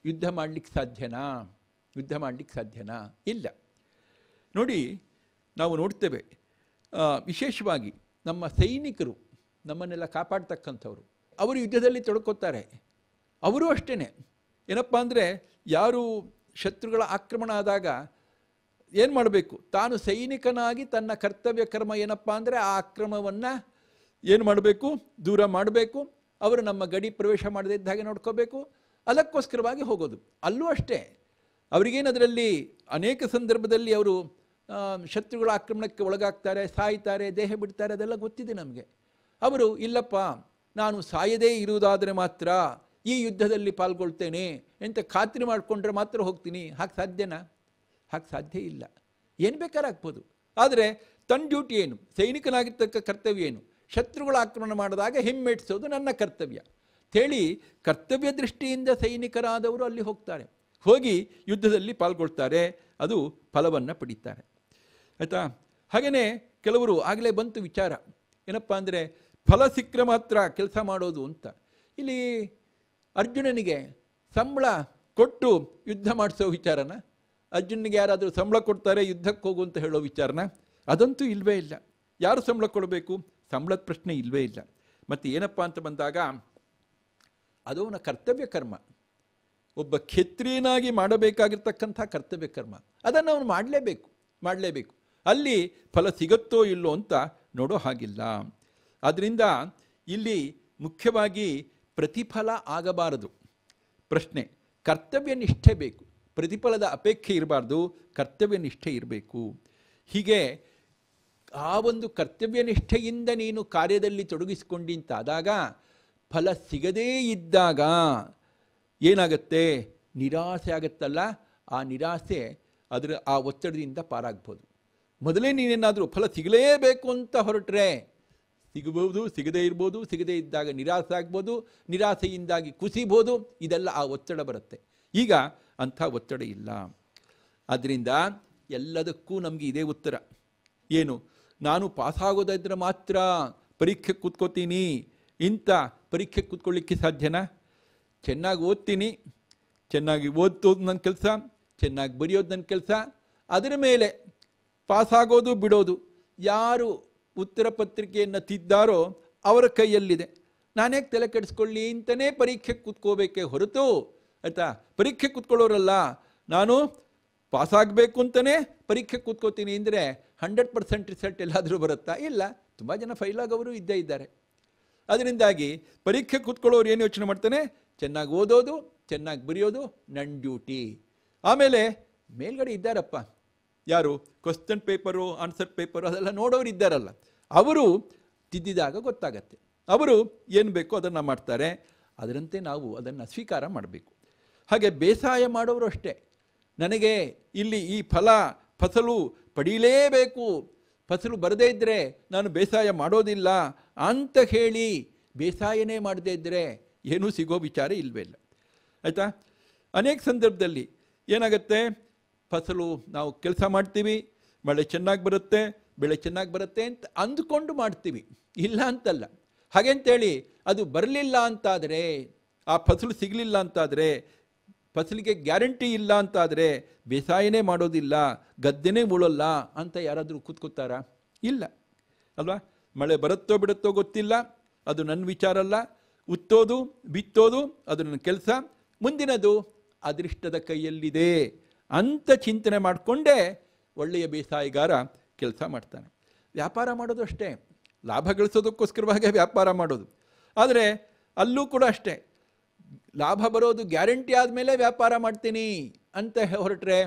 ಯುದ್ಧ ಮಾಡಲಿಕ್ಕೆ ಸಾಧ್ಯನಾ ಯುದ್ಧ ಮಾಡಲಿಕ್ಕೆ ಸಾಧ್ಯನಾ ಇಲ್ಲ ನೋಡಿ ನಾವು ನೋಡ್ತೇವೆ ವಿಶೇಷವಾಗಿ ನಮ್ಮ ಸೈನಿಕರು ನಮ್ಮನ್ನೆಲ್ಲ ಕಾಪಾಡ್ತಕ್ಕಂಥವ್ರು ಅವರು ಯುದ್ಧದಲ್ಲಿ ತೊಡ್ಕೋತಾರೆ ಅವರು ಅಷ್ಟೇ ಏನಪ್ಪ ಅಂದರೆ ಯಾರು ಶತ್ರುಗಳ ಆಕ್ರಮಣ ಆದಾಗ ಏನು ಮಾಡಬೇಕು ತಾನು ಸೈನಿಕನಾಗಿ ತನ್ನ ಕರ್ತವ್ಯ ಕ್ರಮ ಏನಪ್ಪಾ ಅಂದರೆ ಆ ಅಕ್ರಮವನ್ನು ಏನು ಮಾಡಬೇಕು ದೂರ ಮಾಡಬೇಕು ಅವರು ನಮ್ಮ ಗಡಿ ಪ್ರವೇಶ ಮಾಡದೇ ಇದ್ದ ಹಾಗೆ ನೋಡ್ಕೋಬೇಕು ಅದಕ್ಕೋಸ್ಕರವಾಗಿ ಹೋಗೋದು ಅಲ್ಲೂ ಅಷ್ಟೇ ಅವರಿಗೇನದರಲ್ಲಿ ಅನೇಕ ಸಂದರ್ಭದಲ್ಲಿ ಅವರು ಶತ್ರುಗಳ ಆಕ್ರಮಣಕ್ಕೆ ಒಳಗಾಗ್ತಾರೆ ಸಾಯ್ತಾರೆ ದೇಹ ಬಿಡ್ತಾರೆ ಅದೆಲ್ಲ ಗೊತ್ತಿದೆ ನಮಗೆ ಅವರು ಇಲ್ಲಪ್ಪ ನಾನು ಸಾಯದೇ ಇರುವುದಾದರೆ ಮಾತ್ರ ಈ ಯುದ್ಧದಲ್ಲಿ ಪಾಲ್ಗೊಳ್ತೇನೆ ಅಂತ ಖಾತ್ರಿ ಮಾಡಿಕೊಂಡ್ರೆ ಮಾತ್ರ ಹೋಗ್ತೀನಿ ಹಾಗೆ ಸಾಧ್ಯನಾ ಹಾಗೆ ಸಾಧ್ಯ ಇಲ್ಲ ಏನು ಬೇಕಾದ್ರೆ ಆಗ್ಬೋದು ಆದರೆ ತನ್ನ ಡ್ಯೂಟಿ ಏನು ಸೈನಿಕನಾಗಿರ್ತಕ್ಕ ಕರ್ತವ್ಯ ಏನು ಶತ್ರುಗಳ ಆಕ್ರಮಣ ಮಾಡಿದಾಗ ಹಿಮ್ಮೆಟ್ಟಿಸೋದು ನನ್ನ ಕರ್ತವ್ಯ ಹೇಳಿ ಕರ್ತವ್ಯ ದೃಷ್ಟಿಯಿಂದ ಸೈನಿಕರಾದವರು ಅಲ್ಲಿ ಹೋಗ್ತಾರೆ ಹೋಗಿ ಯುದ್ಧದಲ್ಲಿ ಪಾಲ್ಗೊಳ್ತಾರೆ ಅದು ಫಲವನ್ನು ಪಡೀತಾರೆ ಆಯಿತಾ ಹಾಗೆಯೇ ಕೆಲವರು ಆಗಲೇ ಬಂತು ವಿಚಾರ ಏನಪ್ಪ ಅಂದರೆ ಫಲ ಸಿಕ್ಕರೆ ಮಾತ್ರ ಕೆಲಸ ಮಾಡೋದು ಅಂತ ಇಲ್ಲಿ ಅರ್ಜುನನಿಗೆ ಸಂಬಳ ಕೊಟ್ಟು ಯುದ್ಧ ಮಾಡಿಸೋ ವಿಚಾರನ ಅರ್ಜುನಿಗೆ ಯಾರಾದರೂ ಸಂಬಳ ಕೊಡ್ತಾರೆ ಯುದ್ಧಕ್ಕೆ ಹೋಗು ಅಂತ ಹೇಳೋ ವಿಚಾರನ ಅದಂತೂ ಇಲ್ಲವೇ ಇಲ್ಲ ಯಾರು ಸಂಬಳ ಕೊಡಬೇಕು ಸಂಬಳದ ಪ್ರಶ್ನೆ ಇಲ್ಲವೇ ಇಲ್ಲ ಮತ್ತು ಏನಪ್ಪ ಅಂತ ಬಂದಾಗ ಅವನ ಕರ್ತವ್ಯ ಕರ್ಮ ಒಬ್ಬ ಕ್ಷೇತ್ರೀನಾಗಿ ಮಾಡಬೇಕಾಗಿರ್ತಕ್ಕಂಥ ಕರ್ತವ್ಯ ಕರ್ಮ ಅದನ್ನು ಅವನು ಮಾಡಲೇಬೇಕು ಮಾಡಲೇಬೇಕು ಅಲ್ಲಿ ಫಲ ಸಿಗುತ್ತೋ ಇಲ್ಲೋ ಅಂತ ನೋಡೋ ಹಾಗಿಲ್ಲ ಆದ್ದರಿಂದ ಇಲ್ಲಿ ಮುಖ್ಯವಾಗಿ ಪ್ರತಿಫಲ ಆಗಬಾರದು ಪ್ರಶ್ನೆ ಕರ್ತವ್ಯ ನಿಷ್ಠೆ ಬೇಕು ಪ್ರತಿಫಲದ ಅಪೇಕ್ಷೆ ಇರಬಾರ್ದು ಕರ್ತವ್ಯ ನಿಷ್ಠೆ ಇರಬೇಕು ಹೀಗೆ ಆ ಒಂದು ಕರ್ತವ್ಯ ನಿಷ್ಠೆಯಿಂದ ನೀನು ಕಾರ್ಯದಲ್ಲಿ ತೊಡಗಿಸಿಕೊಂಡಿಂತಾದಾಗ ಫಲ ಸಿಗದೇ ಇದ್ದಾಗ ಏನಾಗುತ್ತೆ ನಿರಾಸೆ ಆಗುತ್ತಲ್ಲ ಆ ನಿರಾಸೆ ಅದರ ಆ ಒತ್ತಡದಿಂದ ಪಾರಾಗ್ಬೋದು ಮೊದಲೇ ನೀನೇನಾದರೂ ಫಲ ಸಿಗಲೇಬೇಕು ಅಂತ ಹೊರಟ್ರೆ ಸಿಗಬಹುದು ಸಿಗದೇ ಇರ್ಬೋದು ಸಿಗದೇ ಇದ್ದಾಗ ನಿರಾಸೆ ಆಗ್ಬೋದು ನಿರಾಸೆಯಿಂದಾಗಿ ಕುಸಿಬೋದು ಇದೆಲ್ಲ ಆ ಒತ್ತಡ ಬರುತ್ತೆ ಈಗ ಅಂಥ ಒತ್ತಡ ಇಲ್ಲ ಆದ್ದರಿಂದ ಎಲ್ಲದಕ್ಕೂ ನಮಗೆ ಇದೇ ಉತ್ತರ ಏನು ನಾನು ಪಾಸಾಗೋದಾದ್ರೆ ಮಾತ್ರ ಪರೀಕ್ಷೆ ಕೂತ್ಕೋತೀನಿ ಇಂಥ ಪರೀಕ್ಷೆ ಕೂತ್ಕೊಳ್ಳಿಕ್ಕೆ ಸಾಧ್ಯನಾ ಚೆನ್ನಾಗಿ ಓದ್ತೀನಿ ಚೆನ್ನಾಗಿ ಓದ್ತೋದು ನನ್ನ ಕೆಲಸ ಚೆನ್ನಾಗಿ ಬರೆಯೋದು ನನ್ನ ಕೆಲಸ ಅದರ ಮೇಲೆ ಪಾಸಾಗೋದು ಬಿಡೋದು ಯಾರು ಉತ್ತರ ಪತ್ರಿಕೆಯನ್ನು ತಿದ್ದಾರೋ ಅವರ ಕೈಯಲ್ಲಿದೆ ನಾನೇ ತಲೆ ಕೆಡಿಸ್ಕೊಳ್ಳಿ ಅಂತಲೇ ಪರೀಕ್ಷೆ ಕೂತ್ಕೋಬೇಕೆ ಹೊರತು ಆಯ್ತಾ ಪರೀಕ್ಷೆ ಕೂತ್ಕೊಳ್ಳೋರಲ್ಲ ನಾನು ಪಾಸಾಗಬೇಕು ಅಂತಲೇ ಪರೀಕ್ಷೆ ಕೂತ್ಕೋತೀನಿ ಅಂದರೆ ಹಂಡ್ರೆಡ್ ಪರ್ಸೆಂಟ್ ರಿಸಲ್ಟ್ ಎಲ್ಲಾದರೂ ಬರುತ್ತಾ ಇಲ್ಲ ತುಂಬ ಜನ ಫೈಲ್ ಆಗೋರು ಇದ್ದೇ ಇದ್ದಾರೆ ಅದರಿಂದಾಗಿ ಪರೀಕ್ಷೆ ಕೂತ್ಕೊಳ್ಳೋರು ಏನು ಯೋಚನೆ ಮಾಡ್ತಾನೆ ಚೆನ್ನಾಗಿ ಓದೋದು ಚೆನ್ನಾಗಿ ಬರೆಯೋದು ನನ್ನ ಡ್ಯೂಟಿ ಆಮೇಲೆ ಮೇಲ್ಗಡೆ ಇದ್ದಾರಪ್ಪ ಯಾರು ಕ್ವಶನ್ ಪೇಪರು ಆನ್ಸರ್ ಪೇಪರು ಅದೆಲ್ಲ ನೋಡೋರು ಇದ್ದಾರಲ್ಲ ಅವರು ತಿದ್ದಿದಾಗ ಗೊತ್ತಾಗತ್ತೆ ಅವರು ಏನು ಬೇಕೋ ಅದನ್ನು ಮಾಡ್ತಾರೆ ಅದರಂತೆ ನಾವು ಅದನ್ನು ಸ್ವೀಕಾರ ಮಾಡಬೇಕು ಹಾಗೆ ಬೇಸಾಯ ಮಾಡೋರು ಅಷ್ಟೇ ನನಗೆ ಇಲ್ಲಿ ಈ ಫಲ ಫಸಲು ಪಡೀಲೇಬೇಕು ಫಸಲು ಬರದೇ ಇದ್ದರೆ ನಾನು ಬೇಸಾಯ ಮಾಡೋದಿಲ್ಲ ಅಂತ ಹೇಳಿ ಬೇಸಾಯನೇ ಮಾಡದೇ ಇದ್ದರೆ ಏನೂ ಸಿಗೋ ವಿಚಾರ ಇಲ್ಲವೇ ಇಲ್ಲ ಆಯಿತಾ ಅನೇಕ ಸಂದರ್ಭದಲ್ಲಿ ಏನಾಗುತ್ತೆ ಫಸಲು ನಾವು ಕೆಲಸ ಮಾಡ್ತೀವಿ ಮಳೆ ಚೆನ್ನಾಗಿ ಬರುತ್ತೆ ಬೆಳೆ ಚೆನ್ನಾಗಿ ಬರುತ್ತೆ ಅಂತ ಅಂದ್ಕೊಂಡು ಮಾಡ್ತೀವಿ ಇಲ್ಲ ಅಂತಲ್ಲ ಹಾಗೆ ಅಂತೇಳಿ ಅದು ಬರಲಿಲ್ಲ ಅಂತಾದರೆ ಆ ಫಸಲು ಸಿಗಲಿಲ್ಲ ಅಂತಾದರೆ ಫಸಲಿಗೆ ಗ್ಯಾರಂಟಿ ಇಲ್ಲ ಅಂತಾದರೆ ಬೇಸಾಯನೇ ಮಾಡೋದಿಲ್ಲ ಗದ್ದೆನೇ ಉಳೋಲ್ಲ ಅಂತ ಯಾರಾದರೂ ಕೂತ್ಕೋತಾರಾ ಇಲ್ಲ ಅಲ್ವಾ ಮಳೆ ಬರುತ್ತೋ ಬಿಡುತ್ತೋ ಗೊತ್ತಿಲ್ಲ ಅದು ನನ್ನ ವಿಚಾರ ಅಲ್ಲ ಉತ್ತೋದು ಬಿತ್ತೋದು ಅದು ನನ್ನ ಕೆಲಸ ಮುಂದಿನದು ಅದೃಷ್ಟದ ಕೈಯಲ್ಲಿದೆ ಅಂತ ಚಿಂತನೆ ಮಾಡಿಕೊಂಡೇ ಒಳ್ಳೆಯ ಬೇಸಾಯಗಾರ ಕೆಲಸ ಮಾಡ್ತಾನೆ ವ್ಯಾಪಾರ ಮಾಡೋದು ಅಷ್ಟೇ ಲಾಭ ಗಳಿಸೋದಕ್ಕೋಸ್ಕರವಾಗೇ ವ್ಯಾಪಾರ ಮಾಡೋದು ಆದರೆ ಅಲ್ಲೂ ಕೂಡ ಅಷ್ಟೇ ಲಾಭ ಬರೋದು ಗ್ಯಾರಂಟಿ ಆದಮೇಲೆ ವ್ಯಾಪಾರ ಮಾಡ್ತೀನಿ ಅಂತ ಹೊರಟ್ರೆ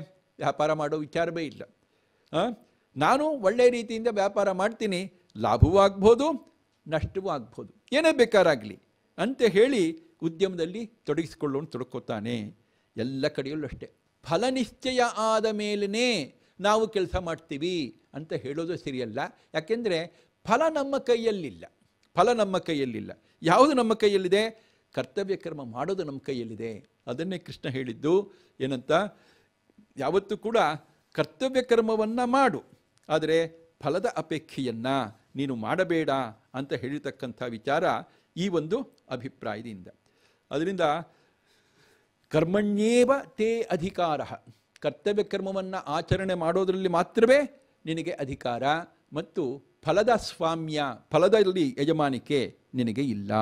ವ್ಯಾಪಾರ ಮಾಡೋ ವಿಚಾರವೇ ಇಲ್ಲ ನಾನು ಒಳ್ಳೆ ರೀತಿಯಿಂದ ವ್ಯಾಪಾರ ಮಾಡ್ತೀನಿ ಲಾಭವೂ ಆಗ್ಬೋದು ನಷ್ಟವೂ ಆಗ್ಬೋದು ಏನೇ ಬೇಕಾರಾಗಲಿ ಅಂತ ಹೇಳಿ ಉದ್ಯಮದಲ್ಲಿ ತೊಡಗಿಸಿಕೊಳ್ಳೋನು ತೊಡ್ಕೋತಾನೆ ಎಲ್ಲ ಕಡೆಯಲ್ಲೂ ಅಷ್ಟೇ ಫಲ ನಿಶ್ಚಯ ಆದ ಮೇಲೇ ನಾವು ಕೆಲಸ ಮಾಡ್ತೀವಿ ಅಂತ ಹೇಳೋದು ಸರಿಯಲ್ಲ ಯಾಕೆಂದರೆ ಫಲ ನಮ್ಮ ಕೈಯಲ್ಲಿಲ್ಲ ಫಲ ನಮ್ಮ ಕೈಯಲ್ಲಿಲ್ಲ ಯಾವುದು ನಮ್ಮ ಕೈಯಲ್ಲಿದೆ ಕರ್ತವ್ಯ ಕರ್ಮ ಮಾಡೋದು ನಮ್ಮ ಕೈಯಲ್ಲಿದೆ ಅದನ್ನೇ ಕೃಷ್ಣ ಹೇಳಿದ್ದು ಏನಂತ ಯಾವತ್ತೂ ಕೂಡ ಕರ್ತವ್ಯ ಕರ್ಮವನ್ನು ಮಾಡು ಆದರೆ ಫಲದ ಅಪೇಕ್ಷೆಯನ್ನು ನೀನು ಮಾಡಬೇಡ ಅಂತ ಹೇಳಿರ್ತಕ್ಕಂಥ ವಿಚಾರ ಈ ಒಂದು ಅಭಿಪ್ರಾಯದಿಂದ ಅದರಿಂದ ಕರ್ಮಣ್ಯೇವ ತೇ ಅಧಿಕಾರ ಕರ್ತವ್ಯ ಕರ್ಮವನ್ನು ಆಚರಣೆ ಮಾಡೋದರಲ್ಲಿ ಮಾತ್ರವೇ ನಿನಗೆ ಅಧಿಕಾರ ಮತ್ತು ಫಲದ ಸ್ವಾಮ್ಯ ಫಲದಲ್ಲಿ ಯಜಮಾನಿಕೆ ನಿನಗೆ ಇಲ್ಲ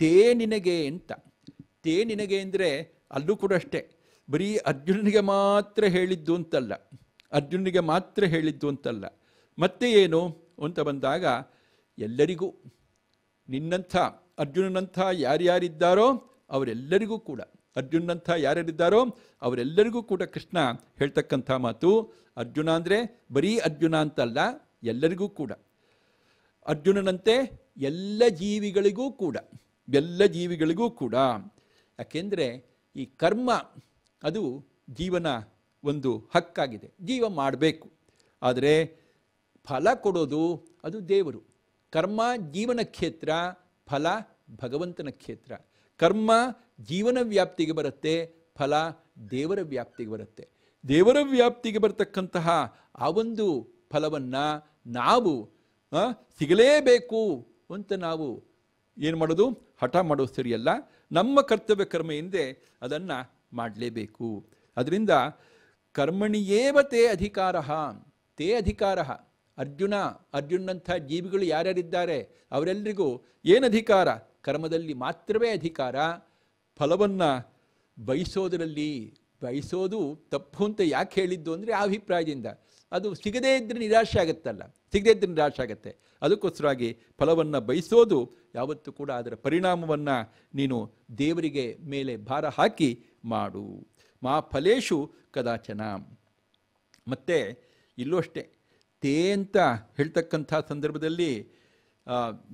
ತೇ ನಿನಗೆ ಅಂತ ತೇ ನಿನಗೆ ಅಂದರೆ ಅಲ್ಲೂ ಕೂಡ ಅಷ್ಟೇ ಬರೀ ಅರ್ಜುನನಿಗೆ ಮಾತ್ರ ಹೇಳಿದ್ದು ಅಂತಲ್ಲ ಅರ್ಜುನನಿಗೆ ಮಾತ್ರ ಹೇಳಿದ್ದು ಅಂತಲ್ಲ ಮತ್ತೆ ಏನು ಅಂತ ಬಂದಾಗ ಎಲ್ಲರಿಗೂ ನಿನ್ನಂಥ ಅರ್ಜುನನಂಥ ಯಾರ್ಯಾರಿದ್ದಾರೋ ಅವರೆಲ್ಲರಿಗೂ ಕೂಡ ಅರ್ಜುನಂಥ ಯಾರ್ಯಾರಿದ್ದಾರೋ ಅವರೆಲ್ಲರಿಗೂ ಕೂಡ ಕೃಷ್ಣ ಹೇಳ್ತಕ್ಕಂಥ ಮಾತು ಅರ್ಜುನ ಅಂದರೆ ಬರೀ ಅರ್ಜುನ ಅಂತಲ್ಲ ಎಲ್ಲರಿಗೂ ಕೂಡ ಅರ್ಜುನನಂತೆ ಎಲ್ಲ ಜೀವಿಗಳಿಗೂ ಕೂಡ ಎಲ್ಲ ಜೀವಿಗಳಿಗೂ ಕೂಡ ಯಾಕೆಂದರೆ ಈ ಕರ್ಮ ಅದು ಜೀವನ ಒಂದು ಹಕ್ಕಾಗಿದೆ ಜೀವ ಮಾಡಬೇಕು ಆದರೆ ಫಲ ಕೊಡೋದು ಅದು ದೇವರು ಕರ್ಮ ಜೀವನ ಕ್ಷೇತ್ರ ಫಲ ಭಗವಂತನ ಕ್ಷೇತ್ರ ಕರ್ಮ ಜೀವನ ವ್ಯಾಪ್ತಿಗೆ ಬರುತ್ತೆ ಫಲ ದೇವರ ವ್ಯಾಪ್ತಿಗೆ ಬರುತ್ತೆ ದೇವರ ವ್ಯಾಪ್ತಿಗೆ ಬರತಕ್ಕಂತಹ ಆ ಒಂದು ಫಲವನ್ನು ನಾವು ಸಿಗಲೇಬೇಕು ಅಂತ ನಾವು ಏನು ಮಾಡೋದು ಹಠ ಮಾಡೋದು ಸರಿಯಲ್ಲ ನಮ್ಮ ಕರ್ತವ್ಯ ಕರ್ಮ ಹಿಂದೆ ಅದನ್ನು ಮಾಡಲೇಬೇಕು ಅದರಿಂದ ಕರ್ಮಣಿಯೇವ ತೇ ಅಧಿಕಾರ ತೇ ಅಧಿಕಾರ ಅರ್ಜುನ ಅರ್ಜುನಂಥ ಜೀವಿಗಳು ಯಾರ್ಯಾರಿದ್ದಾರೆ ಅವರೆಲ್ಲರಿಗೂ ಏನು ಅಧಿಕಾರ ಕರ್ಮದಲ್ಲಿ ಮಾತ್ರವೇ ಅಧಿಕಾರ ಫಲವನ್ನು ಬಯಸೋದರಲ್ಲಿ ಬಯಸೋದು ತಪ್ಪು ಅಂತ ಯಾಕೆ ಹೇಳಿದ್ದು ಅಂದರೆ ಆ ಅಭಿಪ್ರಾಯದಿಂದ ಅದು ಸಿಗದೇ ಇದ್ದರೆ ನಿರಾಶೆ ಆಗುತ್ತಲ್ಲ ಸಿಗದೇ ಇದ್ದರೆ ನಿರಾಶೆ ಆಗುತ್ತೆ ಅದಕ್ಕೋಸ್ಕರವಾಗಿ ಫಲವನ್ನು ಬಯಸೋದು ಯಾವತ್ತೂ ಕೂಡ ಅದರ ಪರಿಣಾಮವನ್ನು ನೀನು ದೇವರಿಗೆ ಮೇಲೆ ಭಾರ ಹಾಕಿ ಮಾಡು ಮಾ ಫಲೇಶು ಕದಾಚನ ಮತ್ತು ಇಲ್ಲೂ ಅಷ್ಟೇ ತೇ ಅಂತ ಹೇಳ್ತಕ್ಕಂಥ ಸಂದರ್ಭದಲ್ಲಿ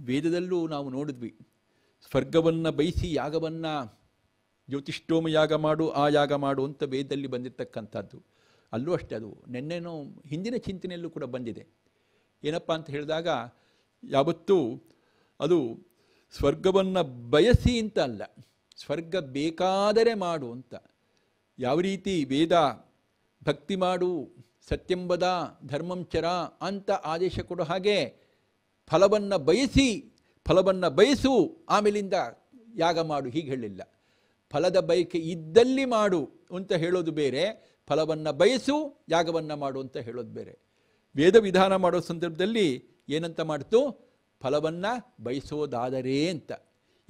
ವೇದದಲ್ಲೂ ನಾವು ನೋಡಿದ್ವಿ ಸ್ವರ್ಗವನ್ನು ಬಯಸಿ ಯಾಗವನ್ನು ಜ್ಯೋತಿಷ್ಠೋಮ ಯಾಗ ಮಾಡು ಆ ಯಾಗ ಮಾಡು ಅಂತ ವೇದದಲ್ಲಿ ಬಂದಿರತಕ್ಕಂಥದ್ದು ಅಲ್ಲೂ ಅಷ್ಟೇ ಅದು ನಿನ್ನೆನೋ ಹಿಂದಿನ ಚಿಂತನೆಯಲ್ಲೂ ಕೂಡ ಬಂದಿದೆ ಏನಪ್ಪ ಅಂತ ಹೇಳಿದಾಗ ಯಾವತ್ತೂ ಅದು ಸ್ವರ್ಗವನ್ನು ಬಯಸಿ ಅಂತ ಅಲ್ಲ ಸ್ವರ್ಗ ಬೇಕಾದರೆ ಮಾಡು ಅಂತ ಯಾವ ರೀತಿ ವೇದ ಭಕ್ತಿ ಮಾಡು ಸತ್ಯಂಬದ ಧರ್ಮಂಚರ ಅಂತ ಆದೇಶ ಕೊಡೋ ಹಾಗೆ ಫಲವನ್ನು ಬಯಸಿ ಫಲವನ್ನು ಬಯಸು ಆಮೇಲಿಂದ ಯಾಗ ಮಾಡು ಹೀಗೆ ಹೇಳಿಲ್ಲ ಫಲದ ಬಯಕೆ ಇದ್ದಲ್ಲಿ ಮಾಡು ಅಂತ ಹೇಳೋದು ಬೇರೆ ಫಲವನ್ನು ಬಯಸು ಯಾಗವನ್ನು ಮಾಡು ಅಂತ ಹೇಳೋದು ಬೇರೆ ವೇದ ವಿಧಾನ ಮಾಡೋ ಸಂದರ್ಭದಲ್ಲಿ ಏನಂತ ಮಾಡ್ತು ಫಲವನ್ನು ಬಯಸೋದಾದರೆ ಅಂತ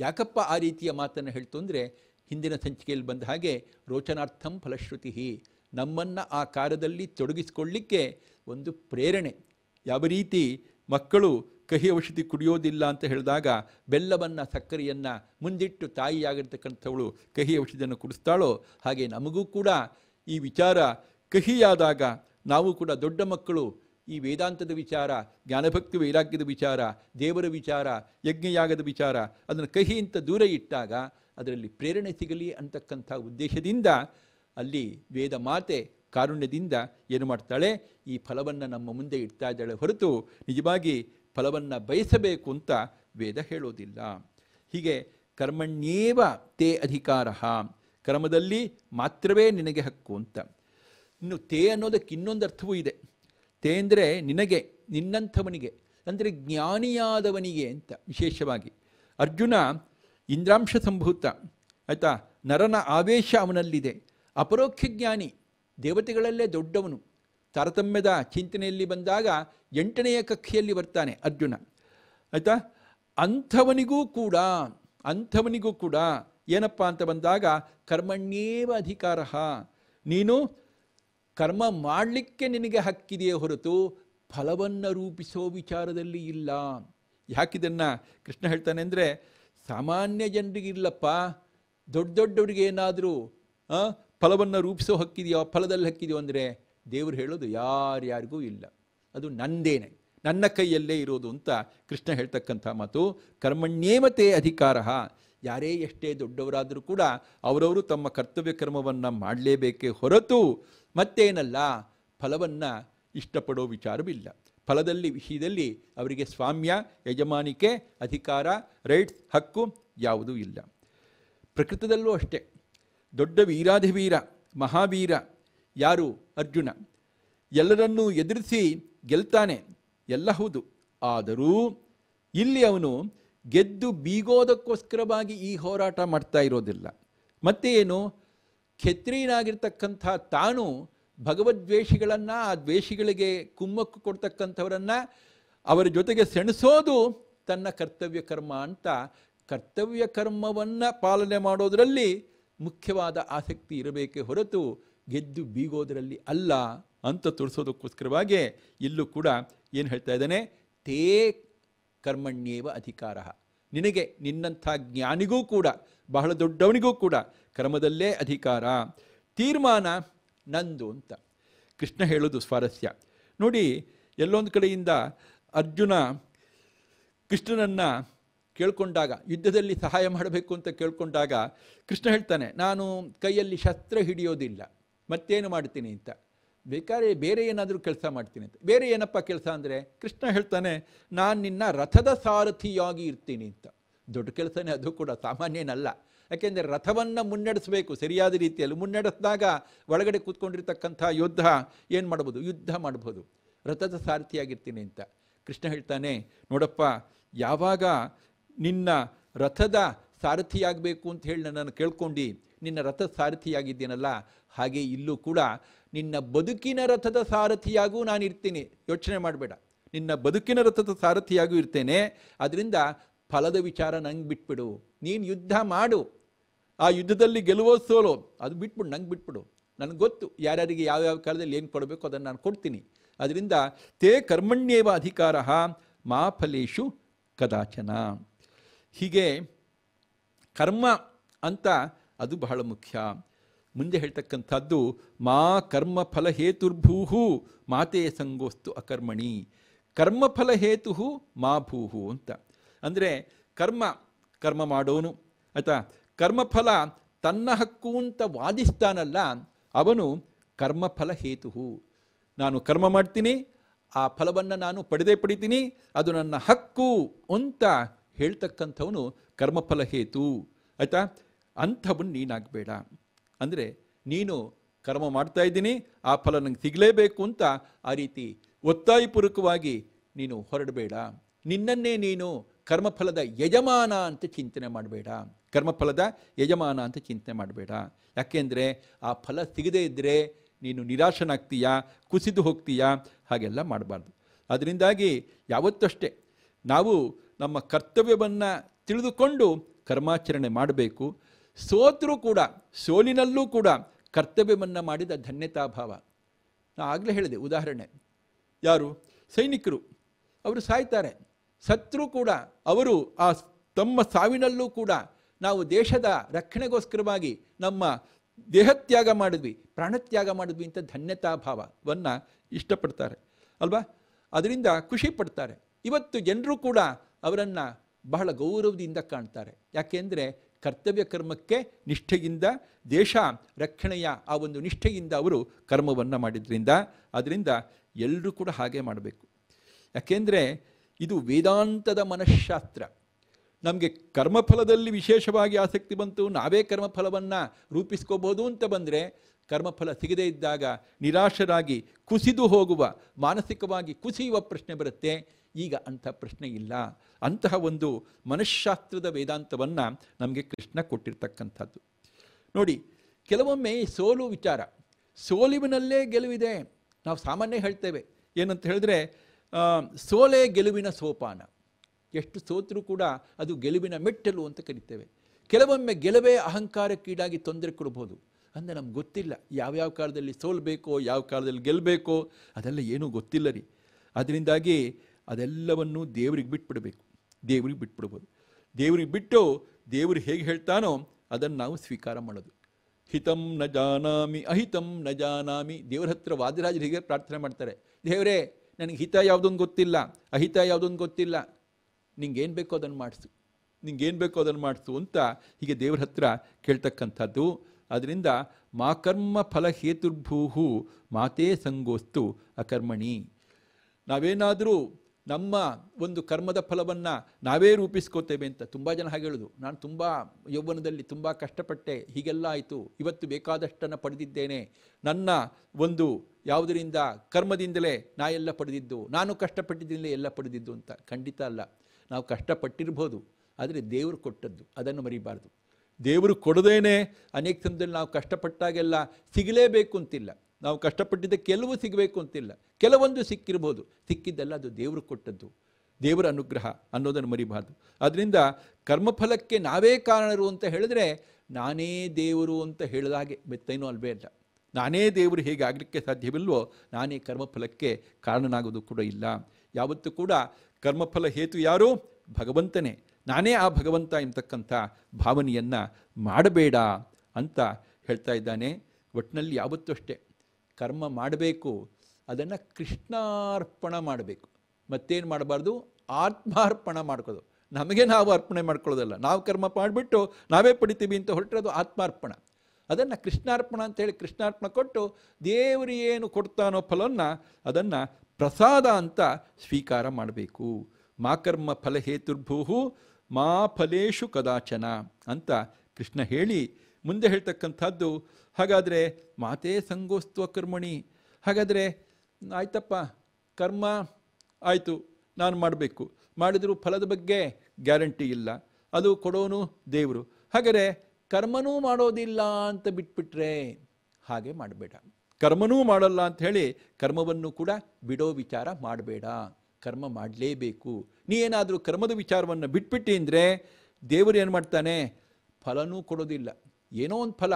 ಯಾಕಪ್ಪ ಆ ರೀತಿಯ ಮಾತನ್ನು ಹೇಳ್ತು ಅಂದರೆ ಹಿಂದಿನ ಸಂಚಿಕೆಯಲ್ಲಿ ಬಂದ ಹಾಗೆ ರೋಚನಾರ್ಥಂ ಫಲಶ್ರುತಿ ನಮ್ಮನ್ನು ಆ ಕಾರ್ಯದಲ್ಲಿ ತೊಡಗಿಸಿಕೊಳ್ಳಿಕ್ಕೆ ಒಂದು ಪ್ರೇರಣೆ ಯಾವ ರೀತಿ ಮಕ್ಕಳು ಕಹಿ ಔಷಧಿ ಕುಡಿಯೋದಿಲ್ಲ ಅಂತ ಹೇಳಿದಾಗ ಬೆಲ್ಲವನ್ನು ಸಕ್ಕರೆಯನ್ನು ಮುಂದಿಟ್ಟು ತಾಯಿಯಾಗಿರ್ತಕ್ಕಂಥವಳು ಕಹಿ ಔಷಧಿಯನ್ನು ಕುಡಿಸ್ತಾಳೋ ಹಾಗೆ ನಮಗೂ ಕೂಡ ಈ ವಿಚಾರ ಕಹಿಯಾದಾಗ ನಾವು ಕೂಡ ದೊಡ್ಡ ಮಕ್ಕಳು ಈ ವೇದಾಂತದ ವಿಚಾರ ಜ್ಞಾನಭಕ್ತಿ ವೈರಾಗ್ಯದ ವಿಚಾರ ದೇವರ ವಿಚಾರ ಯಜ್ಞಯಾಗದ ವಿಚಾರ ಅದನ್ನು ಕಹಿ ಅಂತ ದೂರ ಇಟ್ಟಾಗ ಅದರಲ್ಲಿ ಪ್ರೇರಣೆ ಸಿಗಲಿ ಅಂತಕ್ಕಂಥ ಉದ್ದೇಶದಿಂದ ಅಲ್ಲಿ ವೇದ ಮಾತೆ ಕಾರುಣ್ಯದಿಂದ ಏನು ಮಾಡ್ತಾಳೆ ಈ ಫಲವನ್ನು ನಮ್ಮ ಮುಂದೆ ಇಡ್ತಾ ಇದ್ದಾಳೆ ಹೊರತು ನಿಜವಾಗಿ ಫಲವನ್ನು ಬಯಸಬೇಕು ಅಂತ ವೇದ ಹೇಳೋದಿಲ್ಲ ಹೀಗೆ ಕರ್ಮಣ್ಯೇವ ತೇ ಅಧಿಕಾರ ಕರ್ಮದಲ್ಲಿ ಮಾತ್ರವೇ ನಿನಗೆ ಹಕ್ಕು ಅಂತ ಇನ್ನು ತೇ ಅನ್ನೋದಕ್ಕೆ ಇನ್ನೊಂದು ಅರ್ಥವೂ ಇದೆ ತೇಂದ್ರೆ ನಿನಗೆ ನಿನ್ನಂಥವನಿಗೆ ಅಂದರೆ ಜ್ಞಾನಿಯಾದವನಿಗೆ ಅಂತ ವಿಶೇಷವಾಗಿ ಅರ್ಜುನ ಇಂದ್ರಾಂಶ ಸಂಭೂತ ಆಯಿತಾ ನರನ ಆವೇಶ ಅವನಲ್ಲಿದೆ ಅಪರೋಕ್ಷ ಜ್ಞಾನಿ ದೇವತೆಗಳಲ್ಲೇ ದೊಡ್ಡವನು ತಾರತಮ್ಯದ ಚಿಂತನೆಯಲ್ಲಿ ಬಂದಾಗ ಎಂಟನೆಯ ಕಕ್ಷೆಯಲ್ಲಿ ಬರ್ತಾನೆ ಅರ್ಜುನ ಆಯಿತಾ ಅಂಥವನಿಗೂ ಕೂಡ ಅಂಥವನಿಗೂ ಕೂಡ ಏನಪ್ಪ ಅಂತ ಬಂದಾಗ ಕರ್ಮಣ್ಯೇವ ಅಧಿಕಾರ ನೀನು ಕರ್ಮ ಮಾಡಲಿಕ್ಕೆ ನಿನಗೆ ಹಕ್ಕಿದೆಯೇ ಹೊರತು ಫಲವನ್ನು ರೂಪಿಸೋ ವಿಚಾರದಲ್ಲಿ ಇಲ್ಲ ಯಾಕಿದನ್ನು ಕೃಷ್ಣ ಹೇಳ್ತಾನೆ ಅಂದರೆ ಸಾಮಾನ್ಯ ಜನರಿಗಿಲ್ಲಪ್ಪ ದೊಡ್ಡ ದೊಡ್ಡವರಿಗೆ ಏನಾದರೂ ಫಲವನ್ನು ರೂಪಿಸೋ ಹಕ್ಕಿದೆಯೋ ಫಲದಲ್ಲಿ ಹಕ್ಕಿದೆಯೋ ಅಂದರೆ ದೇವರು ಹೇಳೋದು ಯಾರ್ಯಾರಿಗೂ ಇಲ್ಲ ಅದು ನಂದೇನೆ ನನ್ನ ಕೈಯಲ್ಲೇ ಇರೋದು ಅಂತ ಕೃಷ್ಣ ಹೇಳ್ತಕ್ಕಂಥ ಮಾತು ಕರ್ಮಣ್ಯೇಮತೆ ಅಧಿಕಾರ ಯಾರೇ ಎಷ್ಟೇ ದೊಡ್ಡವರಾದರೂ ಕೂಡ ಅವರವರು ತಮ್ಮ ಕರ್ತವ್ಯ ಕ್ರಮವನ್ನು ಮಾಡಲೇಬೇಕೇ ಹೊರತು ಮತ್ತೇನಲ್ಲ ಫಲವನ್ನು ಇಷ್ಟಪಡೋ ವಿಚಾರವಿಲ್ಲ ಫಲದಲ್ಲಿ ವಿಷಯದಲ್ಲಿ ಅವರಿಗೆ ಸ್ವಾಮ್ಯ ಯಜಮಾನಿಕೆ ಅಧಿಕಾರ ರೈಟ್ಸ್ ಹಕ್ಕು ಯಾವುದೂ ಇಲ್ಲ ಪ್ರಕೃತದಲ್ಲೂ ಅಷ್ಟೇ ದೊಡ್ಡ ವೀರಾಧಿವೀರ ಮಹಾವೀರ ಯಾರು ಅರ್ಜುನ ಎಲ್ಲರನ್ನೂ ಎದುರಿಸಿ ಗೆಲ್ತಾನೆ ಎಲ್ಲ ಹೌದು ಆದರೂ ಇಲ್ಲಿ ಅವನು ಗೆದ್ದು ಬೀಗೋದಕ್ಕೋಸ್ಕರವಾಗಿ ಈ ಹೋರಾಟ ಮಾಡ್ತಾ ಇರೋದಿಲ್ಲ ಮತ್ತೆ ಏನು ಖೆತ್ರೀನಾಗಿರ್ತಕ್ಕಂಥ ತಾನು ಭಗವದ್ವೇಷಿಗಳನ್ನು ಆ ದ್ವೇಷಿಗಳಿಗೆ ಕುಮ್ಮಕ್ಕು ಕೊಡ್ತಕ್ಕಂಥವರನ್ನು ಅವರ ಜೊತೆಗೆ ಸೆಣಸೋದು ತನ್ನ ಕರ್ತವ್ಯ ಕರ್ಮ ಅಂತ ಕರ್ತವ್ಯ ಕರ್ಮವನ್ನು ಪಾಲನೆ ಮಾಡೋದರಲ್ಲಿ ಮುಖ್ಯವಾದ ಆಸಕ್ತಿ ಇರಬೇಕೇ ಹೊರತು ಗೆದ್ದು ಬೀಗೋದರಲ್ಲಿ ಅಲ್ಲ ಅಂತ ತೋರಿಸೋದಕ್ಕೋಸ್ಕರವಾಗಿ ಇಲ್ಲೂ ಕೂಡ ಏನು ಹೇಳ್ತಾ ಇದ್ದಾನೆ ತೇ ಕರ್ಮಣ್ಯೇವ ಅಧಿಕಾರ ನಿನಗೆ ನಿನ್ನಂಥ ಜ್ಞಾನಿಗೂ ಕೂಡ ಬಹಳ ದೊಡ್ಡವನಿಗೂ ಕೂಡ ಕರ್ಮದಲ್ಲೇ ಅಧಿಕಾರ ತೀರ್ಮಾನ ನಂದು ಅಂತ ಕೃಷ್ಣ ಹೇಳೋದು ಸ್ವಾರಸ್ಯ ನೋಡಿ ಎಲ್ಲೊಂದು ಕಡೆಯಿಂದ ಅರ್ಜುನ ಕೃಷ್ಣನನ್ನು ಕೇಳ್ಕೊಂಡಾಗ ಯುದ್ಧದಲ್ಲಿ ಸಹಾಯ ಮಾಡಬೇಕು ಅಂತ ಕೇಳ್ಕೊಂಡಾಗ ಕೃಷ್ಣ ಹೇಳ್ತಾನೆ ನಾನು ಕೈಯಲ್ಲಿ ಶಸ್ತ್ರ ಹಿಡಿಯೋದಿಲ್ಲ ಮತ್ತೇನು ಮಾಡ್ತೀನಿ ಅಂತ ಬೇಕಾದ್ರೆ ಬೇರೆ ಏನಾದರೂ ಕೆಲಸ ಮಾಡ್ತೀನಿ ಅಂತ ಬೇರೆ ಏನಪ್ಪ ಕೆಲಸ ಅಂದರೆ ಕೃಷ್ಣ ಹೇಳ್ತಾನೆ ನಾನು ನಿನ್ನ ರಥದ ಸಾರಥಿಯಾಗಿ ಇರ್ತೀನಿ ಅಂತ ದೊಡ್ಡ ಕೆಲಸನೇ ಅದು ಕೂಡ ಸಾಮಾನ್ಯನಲ್ಲ ಯಾಕೆಂದರೆ ರಥವನ್ನು ಮುನ್ನಡೆಸಬೇಕು ಸರಿಯಾದ ರೀತಿಯಲ್ಲಿ ಮುನ್ನಡೆಸಿದಾಗ ಒಳಗಡೆ ಕೂತ್ಕೊಂಡಿರ್ತಕ್ಕಂಥ ಯೋಧ ಏನು ಮಾಡ್ಬೋದು ಯುದ್ಧ ಮಾಡ್ಬೋದು ರಥದ ಸಾರಥಿಯಾಗಿರ್ತೀನಿ ಅಂತ ಕೃಷ್ಣ ಹೇಳ್ತಾನೆ ನೋಡಪ್ಪ ಯಾವಾಗ ನಿನ್ನ ರಥದ ಸಾರಥಿಯಾಗಬೇಕು ಅಂತ ಹೇಳಿ ನನ್ನನ್ನು ಕೇಳ್ಕೊಂಡು ನಿನ್ನ ರಥದ ಸಾರಥಿಯಾಗಿದ್ದೀನಲ್ಲ ಹಾಗೆ ಇಲ್ಲೂ ಕೂಡ ನಿನ್ನ ಬದುಕಿನ ರಥದ ಸಾರಥಿಯಾಗೂ ನಾನು ಇರ್ತೀನಿ ಯೋಚನೆ ಮಾಡಬೇಡ ನಿನ್ನ ಬದುಕಿನ ರಥದ ಸಾರಥಿಯಾಗೂ ಇರ್ತೇನೆ ಅದರಿಂದ ಫಲದ ವಿಚಾರ ನಂಗೆ ಬಿಟ್ಬಿಡು ನೀನು ಯುದ್ಧ ಮಾಡು ಆ ಯುದ್ಧದಲ್ಲಿ ಗೆಲುವೋ ಸೋಲೋ ಅದು ಬಿಟ್ಬಿಡು ನಂಗೆ ಬಿಟ್ಬಿಡು ನನಗೆ ಗೊತ್ತು ಯಾರ್ಯಾರಿಗೆ ಯಾವ್ಯಾವ ಕಾಲದಲ್ಲಿ ಏನು ಕೊಡಬೇಕು ಅದನ್ನು ನಾನು ಕೊಡ್ತೀನಿ ಅದರಿಂದ ತೇ ಕರ್ಮಣ್ಯೇವ ಅಧಿಕಾರ ಮಾ ಫಲೇಶು ಕದಾಚನ ಹೀಗೆ ಕರ್ಮ ಅಂತ ಅದು ಬಹಳ ಮುಖ್ಯ ಮುಂದೆ ಹೇಳ್ತಕ್ಕಂಥದ್ದು ಮಾ ಕರ್ಮಫಲ ಹೇತುರ್ಭೂಹು ಮಾತೆ ಸಂಗೋಸ್ತು ಅಕರ್ಮಣಿ ಕರ್ಮಫಲ ಹೇತು ಮಾ ಭೂಹು ಅಂತ ಅಂದರೆ ಕರ್ಮ ಕರ್ಮ ಮಾಡೋನು ಆಯಿತಾ ಕರ್ಮಫಲ ತನ್ನ ಹಕ್ಕು ಅಂತ ವಾದಿಸ್ತಾನಲ್ಲ ಅವನು ಕರ್ಮಫಲ ಹೇತು ನಾನು ಕರ್ಮ ಮಾಡ್ತೀನಿ ಆ ಫಲವನ್ನು ನಾನು ಪಡೆದೇ ಪಡಿತೀನಿ ಅದು ನನ್ನ ಹಕ್ಕು ಅಂತ ಹೇಳ್ತಕ್ಕಂಥವನು ಕರ್ಮಫಲ ಹೇತು ಆಯಿತಾ ಅಂಥವನ್ನು ನೀನಾಗಬೇಡ ಅಂದರೆ ನೀನು ಕರ್ಮ ಮಾಡ್ತಾ ಇದ್ದೀನಿ ಆ ಫಲ ನಂಗೆ ಸಿಗಲೇಬೇಕು ಅಂತ ಆ ರೀತಿ ಒತ್ತಾಯಪೂರ್ವಕವಾಗಿ ನೀನು ಹೊರಡಬೇಡ ನಿನ್ನನ್ನೇ ನೀನು ಕರ್ಮಫಲದ ಯಜಮಾನ ಅಂತ ಚಿಂತನೆ ಮಾಡಬೇಡ ಕರ್ಮಫಲದ ಯಜಮಾನ ಅಂತ ಚಿಂತನೆ ಮಾಡಬೇಡ ಯಾಕೆಂದರೆ ಆ ಫಲ ಸಿಗದೇ ಇದ್ದರೆ ನೀನು ನಿರಾಶನಾಗ್ತೀಯಾ ಕುಸಿದು ಹೋಗ್ತೀಯಾ ಹಾಗೆಲ್ಲ ಮಾಡಬಾರ್ದು ಅದರಿಂದಾಗಿ ಯಾವತ್ತಷ್ಟೇ ನಾವು ನಮ್ಮ ಕರ್ತವ್ಯವನ್ನು ತಿಳಿದುಕೊಂಡು ಕರ್ಮಾಚರಣೆ ಮಾಡಬೇಕು ಸೋತರೂ ಕೂಡ ಸೋಲಿನಲ್ಲೂ ಕೂಡ ಕರ್ತವ್ಯವನ್ನು ಮಾಡಿದ ಧನ್ಯತಾಭಾವ ನಾ ಆಗಲೇ ಹೇಳಿದೆ ಉದಾಹರಣೆ ಯಾರು ಸೈನಿಕರು ಅವರು ಸಾಯ್ತಾರೆ ಸತ್ರು ಕೂಡ ಅವರು ಆ ತಮ್ಮ ಸಾವಿನಲ್ಲೂ ಕೂಡ ನಾವು ದೇಶದ ರಕ್ಷಣೆಗೋಸ್ಕರವಾಗಿ ನಮ್ಮ ದೇಹತ್ಯಾಗ ಮಾಡಿದ್ವಿ ಪ್ರಾಣತ್ಯಾಗ ಮಾಡಿದ್ವಿ ಅಂತ ಧನ್ಯತಾಭಾವವನ್ನು ಇಷ್ಟಪಡ್ತಾರೆ ಅಲ್ವಾ ಅದರಿಂದ ಖುಷಿ ಪಡ್ತಾರೆ ಇವತ್ತು ಜನರು ಕೂಡ ಅವರನ್ನು ಬಹಳ ಗೌರವದಿಂದ ಕಾಣ್ತಾರೆ ಯಾಕೆಂದರೆ ಕರ್ತವ್ಯ ಕರ್ಮಕ್ಕೆ ನಿಷ್ಠೆಯಿಂದ ದೇಶ ರಕ್ಷಣೆಯ ಆ ಒಂದು ನಿಷ್ಠೆಯಿಂದ ಅವರು ಕರ್ಮವನ್ನು ಮಾಡಿದ್ರಿಂದ ಅದರಿಂದ ಎಲ್ಲರೂ ಕೂಡ ಹಾಗೆ ಮಾಡಬೇಕು ಯಾಕೆಂದರೆ ಇದು ವೇದಾಂತದ ಮನಃಶಾಸ್ತ್ರ ನಮಗೆ ಕರ್ಮಫಲದಲ್ಲಿ ವಿಶೇಷವಾಗಿ ಆಸಕ್ತಿ ಬಂತು ನಾವೇ ಕರ್ಮಫಲವನ್ನು ರೂಪಿಸ್ಕೋಬೋದು ಅಂತ ಬಂದರೆ ಕರ್ಮಫಲ ಸಿಗದೇ ಇದ್ದಾಗ ನಿರಾಶರಾಗಿ ಕುಸಿದು ಹೋಗುವ ಮಾನಸಿಕವಾಗಿ ಕುಸಿಯುವ ಪ್ರಶ್ನೆ ಬರುತ್ತೆ ಈಗ ಅಂಥ ಪ್ರಶ್ನೆ ಇಲ್ಲ ಅಂತಹ ಒಂದು ಮನಃಶಾಸ್ತ್ರದ ವೇದಾಂತವನ್ನು ನಮಗೆ ಕೃಷ್ಣ ಕೊಟ್ಟಿರ್ತಕ್ಕಂಥದ್ದು ನೋಡಿ ಕೆಲವೊಮ್ಮೆ ಸೋಲು ವಿಚಾರ ಸೋಲಿವಿನಲ್ಲೇ ಗೆಲುವಿದೆ ನಾವು ಸಾಮಾನ್ಯ ಹೇಳ್ತೇವೆ ಏನಂತ ಹೇಳಿದ್ರೆ ಸೋಲೆ ಗೆಲುವಿನ ಸೋಪಾನ ಎಷ್ಟು ಸೋತರೂ ಕೂಡ ಅದು ಗೆಲುವಿನ ಮೆಟ್ಟಲು ಅಂತ ಕರಿತೇವೆ ಕೆಲವೊಮ್ಮೆ ಗೆಲುವೇ ಅಹಂಕಾರಕ್ಕೀಡಾಗಿ ತೊಂದರೆ ಕೊಡ್ಬೋದು ಅಂದರೆ ನಮ್ಗೆ ಗೊತ್ತಿಲ್ಲ ಯಾವ್ಯಾವ ಕಾಲದಲ್ಲಿ ಸೋಲ್ಬೇಕೋ ಯಾವ ಕಾಲದಲ್ಲಿ ಗೆಲ್ಲಬೇಕೋ ಅದೆಲ್ಲ ಏನೂ ಗೊತ್ತಿಲ್ಲ ರೀ ಅದರಿಂದಾಗಿ ಅದೆಲ್ಲವನ್ನು ದೇವರಿಗೆ ಬಿಟ್ಬಿಡಬೇಕು ದೇವರಿಗೆ ಬಿಟ್ಬಿಡ್ಬೋದು ದೇವರಿಗೆ ಬಿಟ್ಟು ದೇವರು ಹೇಗೆ ಹೇಳ್ತಾನೋ ಅದನ್ನು ನಾವು ಸ್ವೀಕಾರ ಮಾಡೋದು ಹಿತಂ ನ ಜಾನಾಮಿ ಅಹಿತಂ ನ ಜಾನಾಮಿ ದೇವರ ಹತ್ರ ವಾದಿರಾಜರು ಹೀಗೆ ಪ್ರಾರ್ಥನೆ ಮಾಡ್ತಾರೆ ದೇವರೇ ನನಗೆ ಹಿತ ಯಾವುದೊಂದು ಗೊತ್ತಿಲ್ಲ ಅಹಿತ ಯಾವುದೊಂದು ಗೊತ್ತಿಲ್ಲ ನಿಂಗೇನು ಬೇಕೋ ಅದನ್ನು ಮಾಡಿಸು ನಿಂಗೇನು ಬೇಕೋ ಅದನ್ನು ಮಾಡಿಸು ಅಂತ ಹೀಗೆ ದೇವರ ಹತ್ರ ಕೇಳ್ತಕ್ಕಂಥದ್ದು ಅದರಿಂದ ಮಾ ಕರ್ಮ ಫಲ ಹೇತುರ್ಭೂಹು ಮಾತೇ ಸಂಗೋಸ್ತು ಅಕರ್ಮಣಿ ನಾವೇನಾದರೂ ನಮ್ಮ ಒಂದು ಕರ್ಮದ ಫಲವನ್ನು ನಾವೇ ರೂಪಿಸ್ಕೋತೇವೆ ಅಂತ ತುಂಬ ಜನ ಹಾಗೆ ಹೇಳೋದು ನಾನು ತುಂಬ ಯೌವನದಲ್ಲಿ ತುಂಬ ಕಷ್ಟಪಟ್ಟೆ ಹೀಗೆಲ್ಲ ಆಯಿತು ಇವತ್ತು ಬೇಕಾದಷ್ಟನ್ನು ಪಡೆದಿದ್ದೇನೆ ನನ್ನ ಒಂದು ಯಾವುದರಿಂದ ಕರ್ಮದಿಂದಲೇ ನಾ ಎಲ್ಲ ಪಡೆದಿದ್ದು ನಾನು ಕಷ್ಟಪಟ್ಟಿದ್ದಿಂದಲೇ ಎಲ್ಲ ಪಡೆದಿದ್ದು ಅಂತ ಖಂಡಿತ ಅಲ್ಲ ನಾವು ಕಷ್ಟಪಟ್ಟಿರ್ಬೋದು ಆದರೆ ದೇವರು ಕೊಟ್ಟದ್ದು ಅದನ್ನು ಮರಿಬಾರ್ದು ದೇವರು ಕೊಡದೇನೆ ಅನೇಕ ಸಮಯದಲ್ಲಿ ನಾವು ಕಷ್ಟಪಟ್ಟಾಗೆಲ್ಲ ಸಿಗಲೇಬೇಕು ಅಂತಿಲ್ಲ ನಾವು ಕಷ್ಟಪಟ್ಟಿದ್ದ ಕೆಲವು ಸಿಗಬೇಕು ಅಂತಿಲ್ಲ ಕೆಲವೊಂದು ಸಿಕ್ಕಿರ್ಬೋದು ಸಿಕ್ಕಿದ್ದೆಲ್ಲ ಅದು ದೇವರು ಕೊಟ್ಟದ್ದು ದೇವರ ಅನುಗ್ರಹ ಅನ್ನೋದನ್ನು ಮರಿಬಾರ್ದು ಅದರಿಂದ ಕರ್ಮಫಲಕ್ಕೆ ನಾವೇ ಕಾರಣರು ಅಂತ ಹೇಳಿದ್ರೆ ನಾನೇ ದೇವರು ಅಂತ ಹೇಳಿದಾಗೆ ಮೆತ್ತೈನೂ ಅಲ್ವೇ ಅಲ್ಲ ನಾನೇ ದೇವರು ಹೇಗೆ ಆಗಲಿಕ್ಕೆ ಸಾಧ್ಯವಿಲ್ವೋ ನಾನೇ ಕರ್ಮಫಲಕ್ಕೆ ಕಾರಣನಾಗೋದು ಕೂಡ ಇಲ್ಲ ಯಾವತ್ತೂ ಕೂಡ ಕರ್ಮಫಲ ಹೇತು ಯಾರು ಭಗವಂತನೇ ನಾನೇ ಆ ಭಗವಂತ ಎಂಬತಕ್ಕಂಥ ಭಾವನೆಯನ್ನು ಮಾಡಬೇಡ ಅಂತ ಹೇಳ್ತಾ ಇದ್ದಾನೆ ಒಟ್ಟಿನಲ್ಲಿ ಯಾವತ್ತೂ ಅಷ್ಟೇ ಕರ್ಮ ಮಾಡಬೇಕು ಅದನ್ನು ಕೃಷ್ಣಾರ್ಪಣ ಮಾಡಬೇಕು ಮತ್ತೇನು ಮಾಡಬಾರ್ದು ಆತ್ಮಾರ್ಪಣ ಮಾಡ್ಕೊಳ್ಳೋದು ನಮಗೆ ನಾವು ಅರ್ಪಣೆ ಮಾಡ್ಕೊಳ್ಳೋದಲ್ಲ ನಾವು ಕರ್ಮ ಮಾಡಿಬಿಟ್ಟು ನಾವೇ ಪಡಿತೀವಿ ಅಂತ ಅದು ಆತ್ಮಾರ್ಪಣ ಅದನ್ನು ಕೃಷ್ಣಾರ್ಪಣ ಹೇಳಿ ಕೃಷ್ಣಾರ್ಪಣ ಕೊಟ್ಟು ದೇವರು ಏನು ಕೊಡ್ತಾನೋ ಫಲವನ್ನು ಅದನ್ನು ಪ್ರಸಾದ ಅಂತ ಸ್ವೀಕಾರ ಮಾಡಬೇಕು ಮಾ ಕರ್ಮ ಫಲಹೇತುರ್ಭೂಹು ಮಾ ಫಲೇಶು ಕದಾಚನ ಅಂತ ಕೃಷ್ಣ ಹೇಳಿ ಮುಂದೆ ಹೇಳ್ತಕ್ಕಂಥದ್ದು ಹಾಗಾದರೆ ಮಾತೇ ಸಂಗೋಸ್ತ್ವ ಕರ್ಮಣಿ ಹಾಗಾದರೆ ಆಯ್ತಪ್ಪ ಕರ್ಮ ಆಯಿತು ನಾನು ಮಾಡಬೇಕು ಮಾಡಿದರೂ ಫಲದ ಬಗ್ಗೆ ಗ್ಯಾರಂಟಿ ಇಲ್ಲ ಅದು ಕೊಡೋನು ದೇವರು ಹಾಗಾದರೆ ಕರ್ಮನೂ ಮಾಡೋದಿಲ್ಲ ಅಂತ ಬಿಟ್ಬಿಟ್ರೆ ಹಾಗೆ ಮಾಡಬೇಡ ಕರ್ಮನೂ ಮಾಡಲ್ಲ ಅಂತ ಹೇಳಿ ಕರ್ಮವನ್ನು ಕೂಡ ಬಿಡೋ ವಿಚಾರ ಮಾಡಬೇಡ ಕರ್ಮ ಮಾಡಲೇಬೇಕು ನೀ ಏನಾದರೂ ಕರ್ಮದ ವಿಚಾರವನ್ನು ಬಿಟ್ಬಿಟ್ಟಿ ಅಂದರೆ ದೇವರು ಏನು ಮಾಡ್ತಾನೆ ಫಲನೂ ಕೊಡೋದಿಲ್ಲ ಏನೋ ಒಂದು ಫಲ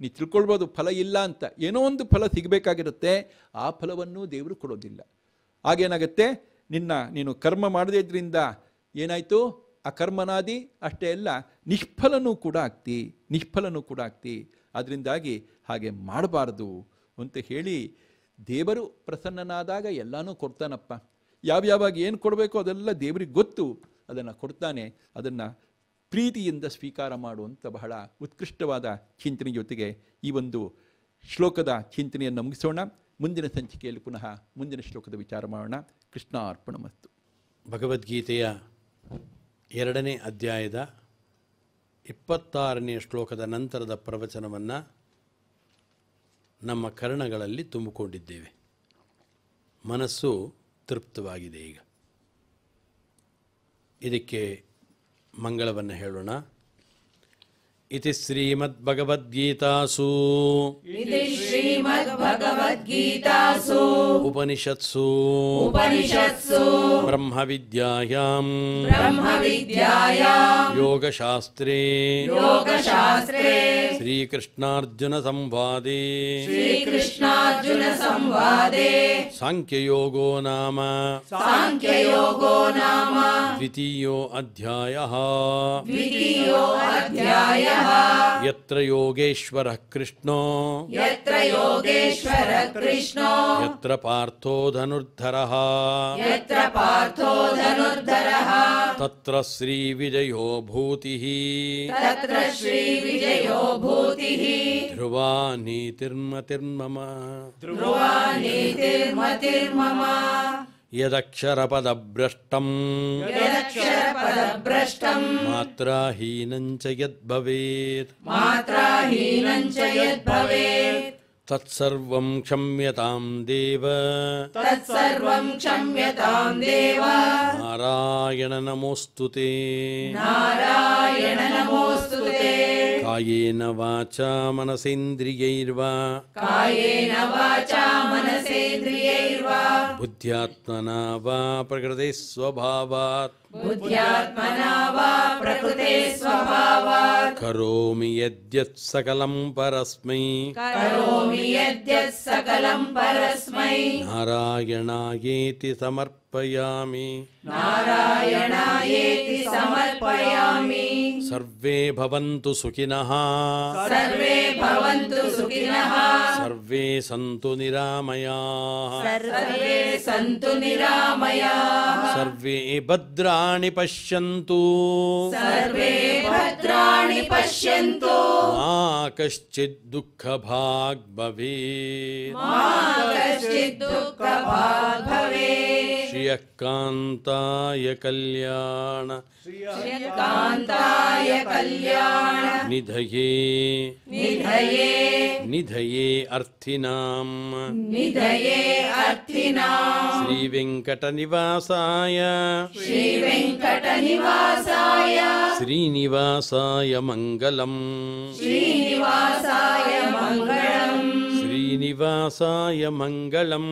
ನೀ ತಿಳ್ಕೊಳ್ಬೋದು ಫಲ ಇಲ್ಲ ಅಂತ ಏನೋ ಒಂದು ಫಲ ಸಿಗಬೇಕಾಗಿರುತ್ತೆ ಆ ಫಲವನ್ನು ದೇವರು ಕೊಡೋದಿಲ್ಲ ಆಗೇನಾಗುತ್ತೆ ನಿನ್ನ ನೀನು ಕರ್ಮ ಮಾಡದೇ ಇದ್ರಿಂದ ಏನಾಯಿತು ಕರ್ಮನಾದಿ ಅಷ್ಟೇ ಅಲ್ಲ ನಿಷ್ಫಲನೂ ಕೂಡ ಆಗ್ತಿ ನಿಷ್ಫಲನೂ ಕೂಡ ಆಗ್ತಿ ಅದರಿಂದಾಗಿ ಹಾಗೆ ಮಾಡಬಾರ್ದು ಅಂತ ಹೇಳಿ ದೇವರು ಪ್ರಸನ್ನನಾದಾಗ ಎಲ್ಲನೂ ಕೊಡ್ತಾನಪ್ಪ ಯಾವ್ಯಾವಾಗ ಏನು ಕೊಡಬೇಕು ಅದೆಲ್ಲ ದೇವರಿಗೆ ಗೊತ್ತು ಅದನ್ನು ಕೊಡ್ತಾನೆ ಅದನ್ನು ಪ್ರೀತಿಯಿಂದ ಸ್ವೀಕಾರ ಮಾಡುವಂಥ ಬಹಳ ಉತ್ಕೃಷ್ಟವಾದ ಚಿಂತನೆ ಜೊತೆಗೆ ಈ ಒಂದು ಶ್ಲೋಕದ ಚಿಂತನೆಯನ್ನು ಮುಗಿಸೋಣ ಮುಂದಿನ ಸಂಚಿಕೆಯಲ್ಲಿ ಪುನಃ ಮುಂದಿನ ಶ್ಲೋಕದ ವಿಚಾರ ಮಾಡೋಣ ಕೃಷ್ಣ ಮತ್ತು ಭಗವದ್ಗೀತೆಯ ಎರಡನೇ ಅಧ್ಯಾಯದ ಇಪ್ಪತ್ತಾರನೆಯ ಶ್ಲೋಕದ ನಂತರದ ಪ್ರವಚನವನ್ನು ನಮ್ಮ ಕರ್ಣಗಳಲ್ಲಿ ತುಂಬಿಕೊಂಡಿದ್ದೇವೆ ಮನಸ್ಸು ತೃಪ್ತವಾಗಿದೆ ಈಗ ಇದಕ್ಕೆ मङ्गलवन् हेोण इति श्रीमद्भगवद्गीतासु इति श्रीमद्भगवद्गीतासु उपनिषत्सुनिषत्सु ब्रह्मविद्यायां योगशास्त्रे श्री श्री कृष्णार्जुन कृष्णार्जुन श्रीकृष्णार्जुनसंवादे सांख्य योगो नाम सांख्य योगो नाम द्वितीय अध्याय द्वितीय अध्याय यत्र योगेश्वर कृष्णो यत्र योगेश्वर कृष्णो यत्र पार्थो धनुर्धर यत्र पार्थो धनुर्धर तत्र श्री विजयो भूति तत्र श्री विजयो भूति ध्रुवाणीतिर्मतिर्ममा ध्रुवाणी यदक्षरपदभ्रष्टम् यदक्षरपदभ्रष्टम् मात्राहीनम् च यद्भवेत् मात्राहीनम् च यद्भवे तत्सर्वम् क्षम्यताम् देव तत्सर्वम् क्षम्यताम् देव नारायण नमोऽस्तु ते नारायण नमोस्तु कायेन वाचा मनसेन्द्रियैर्वा कायेन वाचा मनसेन्द्रियैर्वा बुद्ध्यात्मना वा प्रकृते स्वभावात् बुद्ध्यात्मना वा प्रकृते स्वभावात् करोमि यद्यत् सकलं परस्मै करोमि यद्यत् सकलं परस्मै नारायणायेति समर्प समर्पयामि नारायणायेति समर्पयामि सर्व सर्वे भवन्तु सुखिनः सर्वे भवन्तु सुखिनः सर्वे सन्तु निरामयाः सर्वे सन्तु निरामयाः सर्वे भद्राणि पश्यन्तु सर्वे भद्राणि पश्यन्तु ना कश्चिद्दुःखभाग् भवेत् भवे श्रियकान्ताय कल्याण श्रियकान्ताय कल्याण निधये निधये निधये अर्थिनाम निधये अर्थिनाम श्री वेंकट निवासाय अर्थिनाम् श्रीवेङ्कटनिवासाय निवासाय श्रीनिवासाय मङ्गलम् श्रीनिवासाय श्रीनिवासाय मङ्गलम्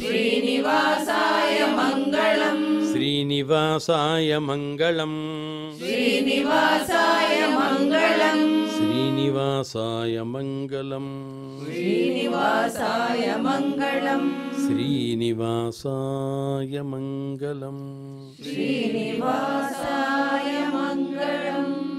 श्रीनिवासाय मङ्गलम् श्रीनिवासाय मङ्गलम् श्रीनिवासाय मङ्गलम् श्रीनिवासाय मङ्गलम् श्रीनिवासाय मङ्गलम् श्रीनिवासाय मङ्गलम् श्रीनिवासाय मङ्गलम्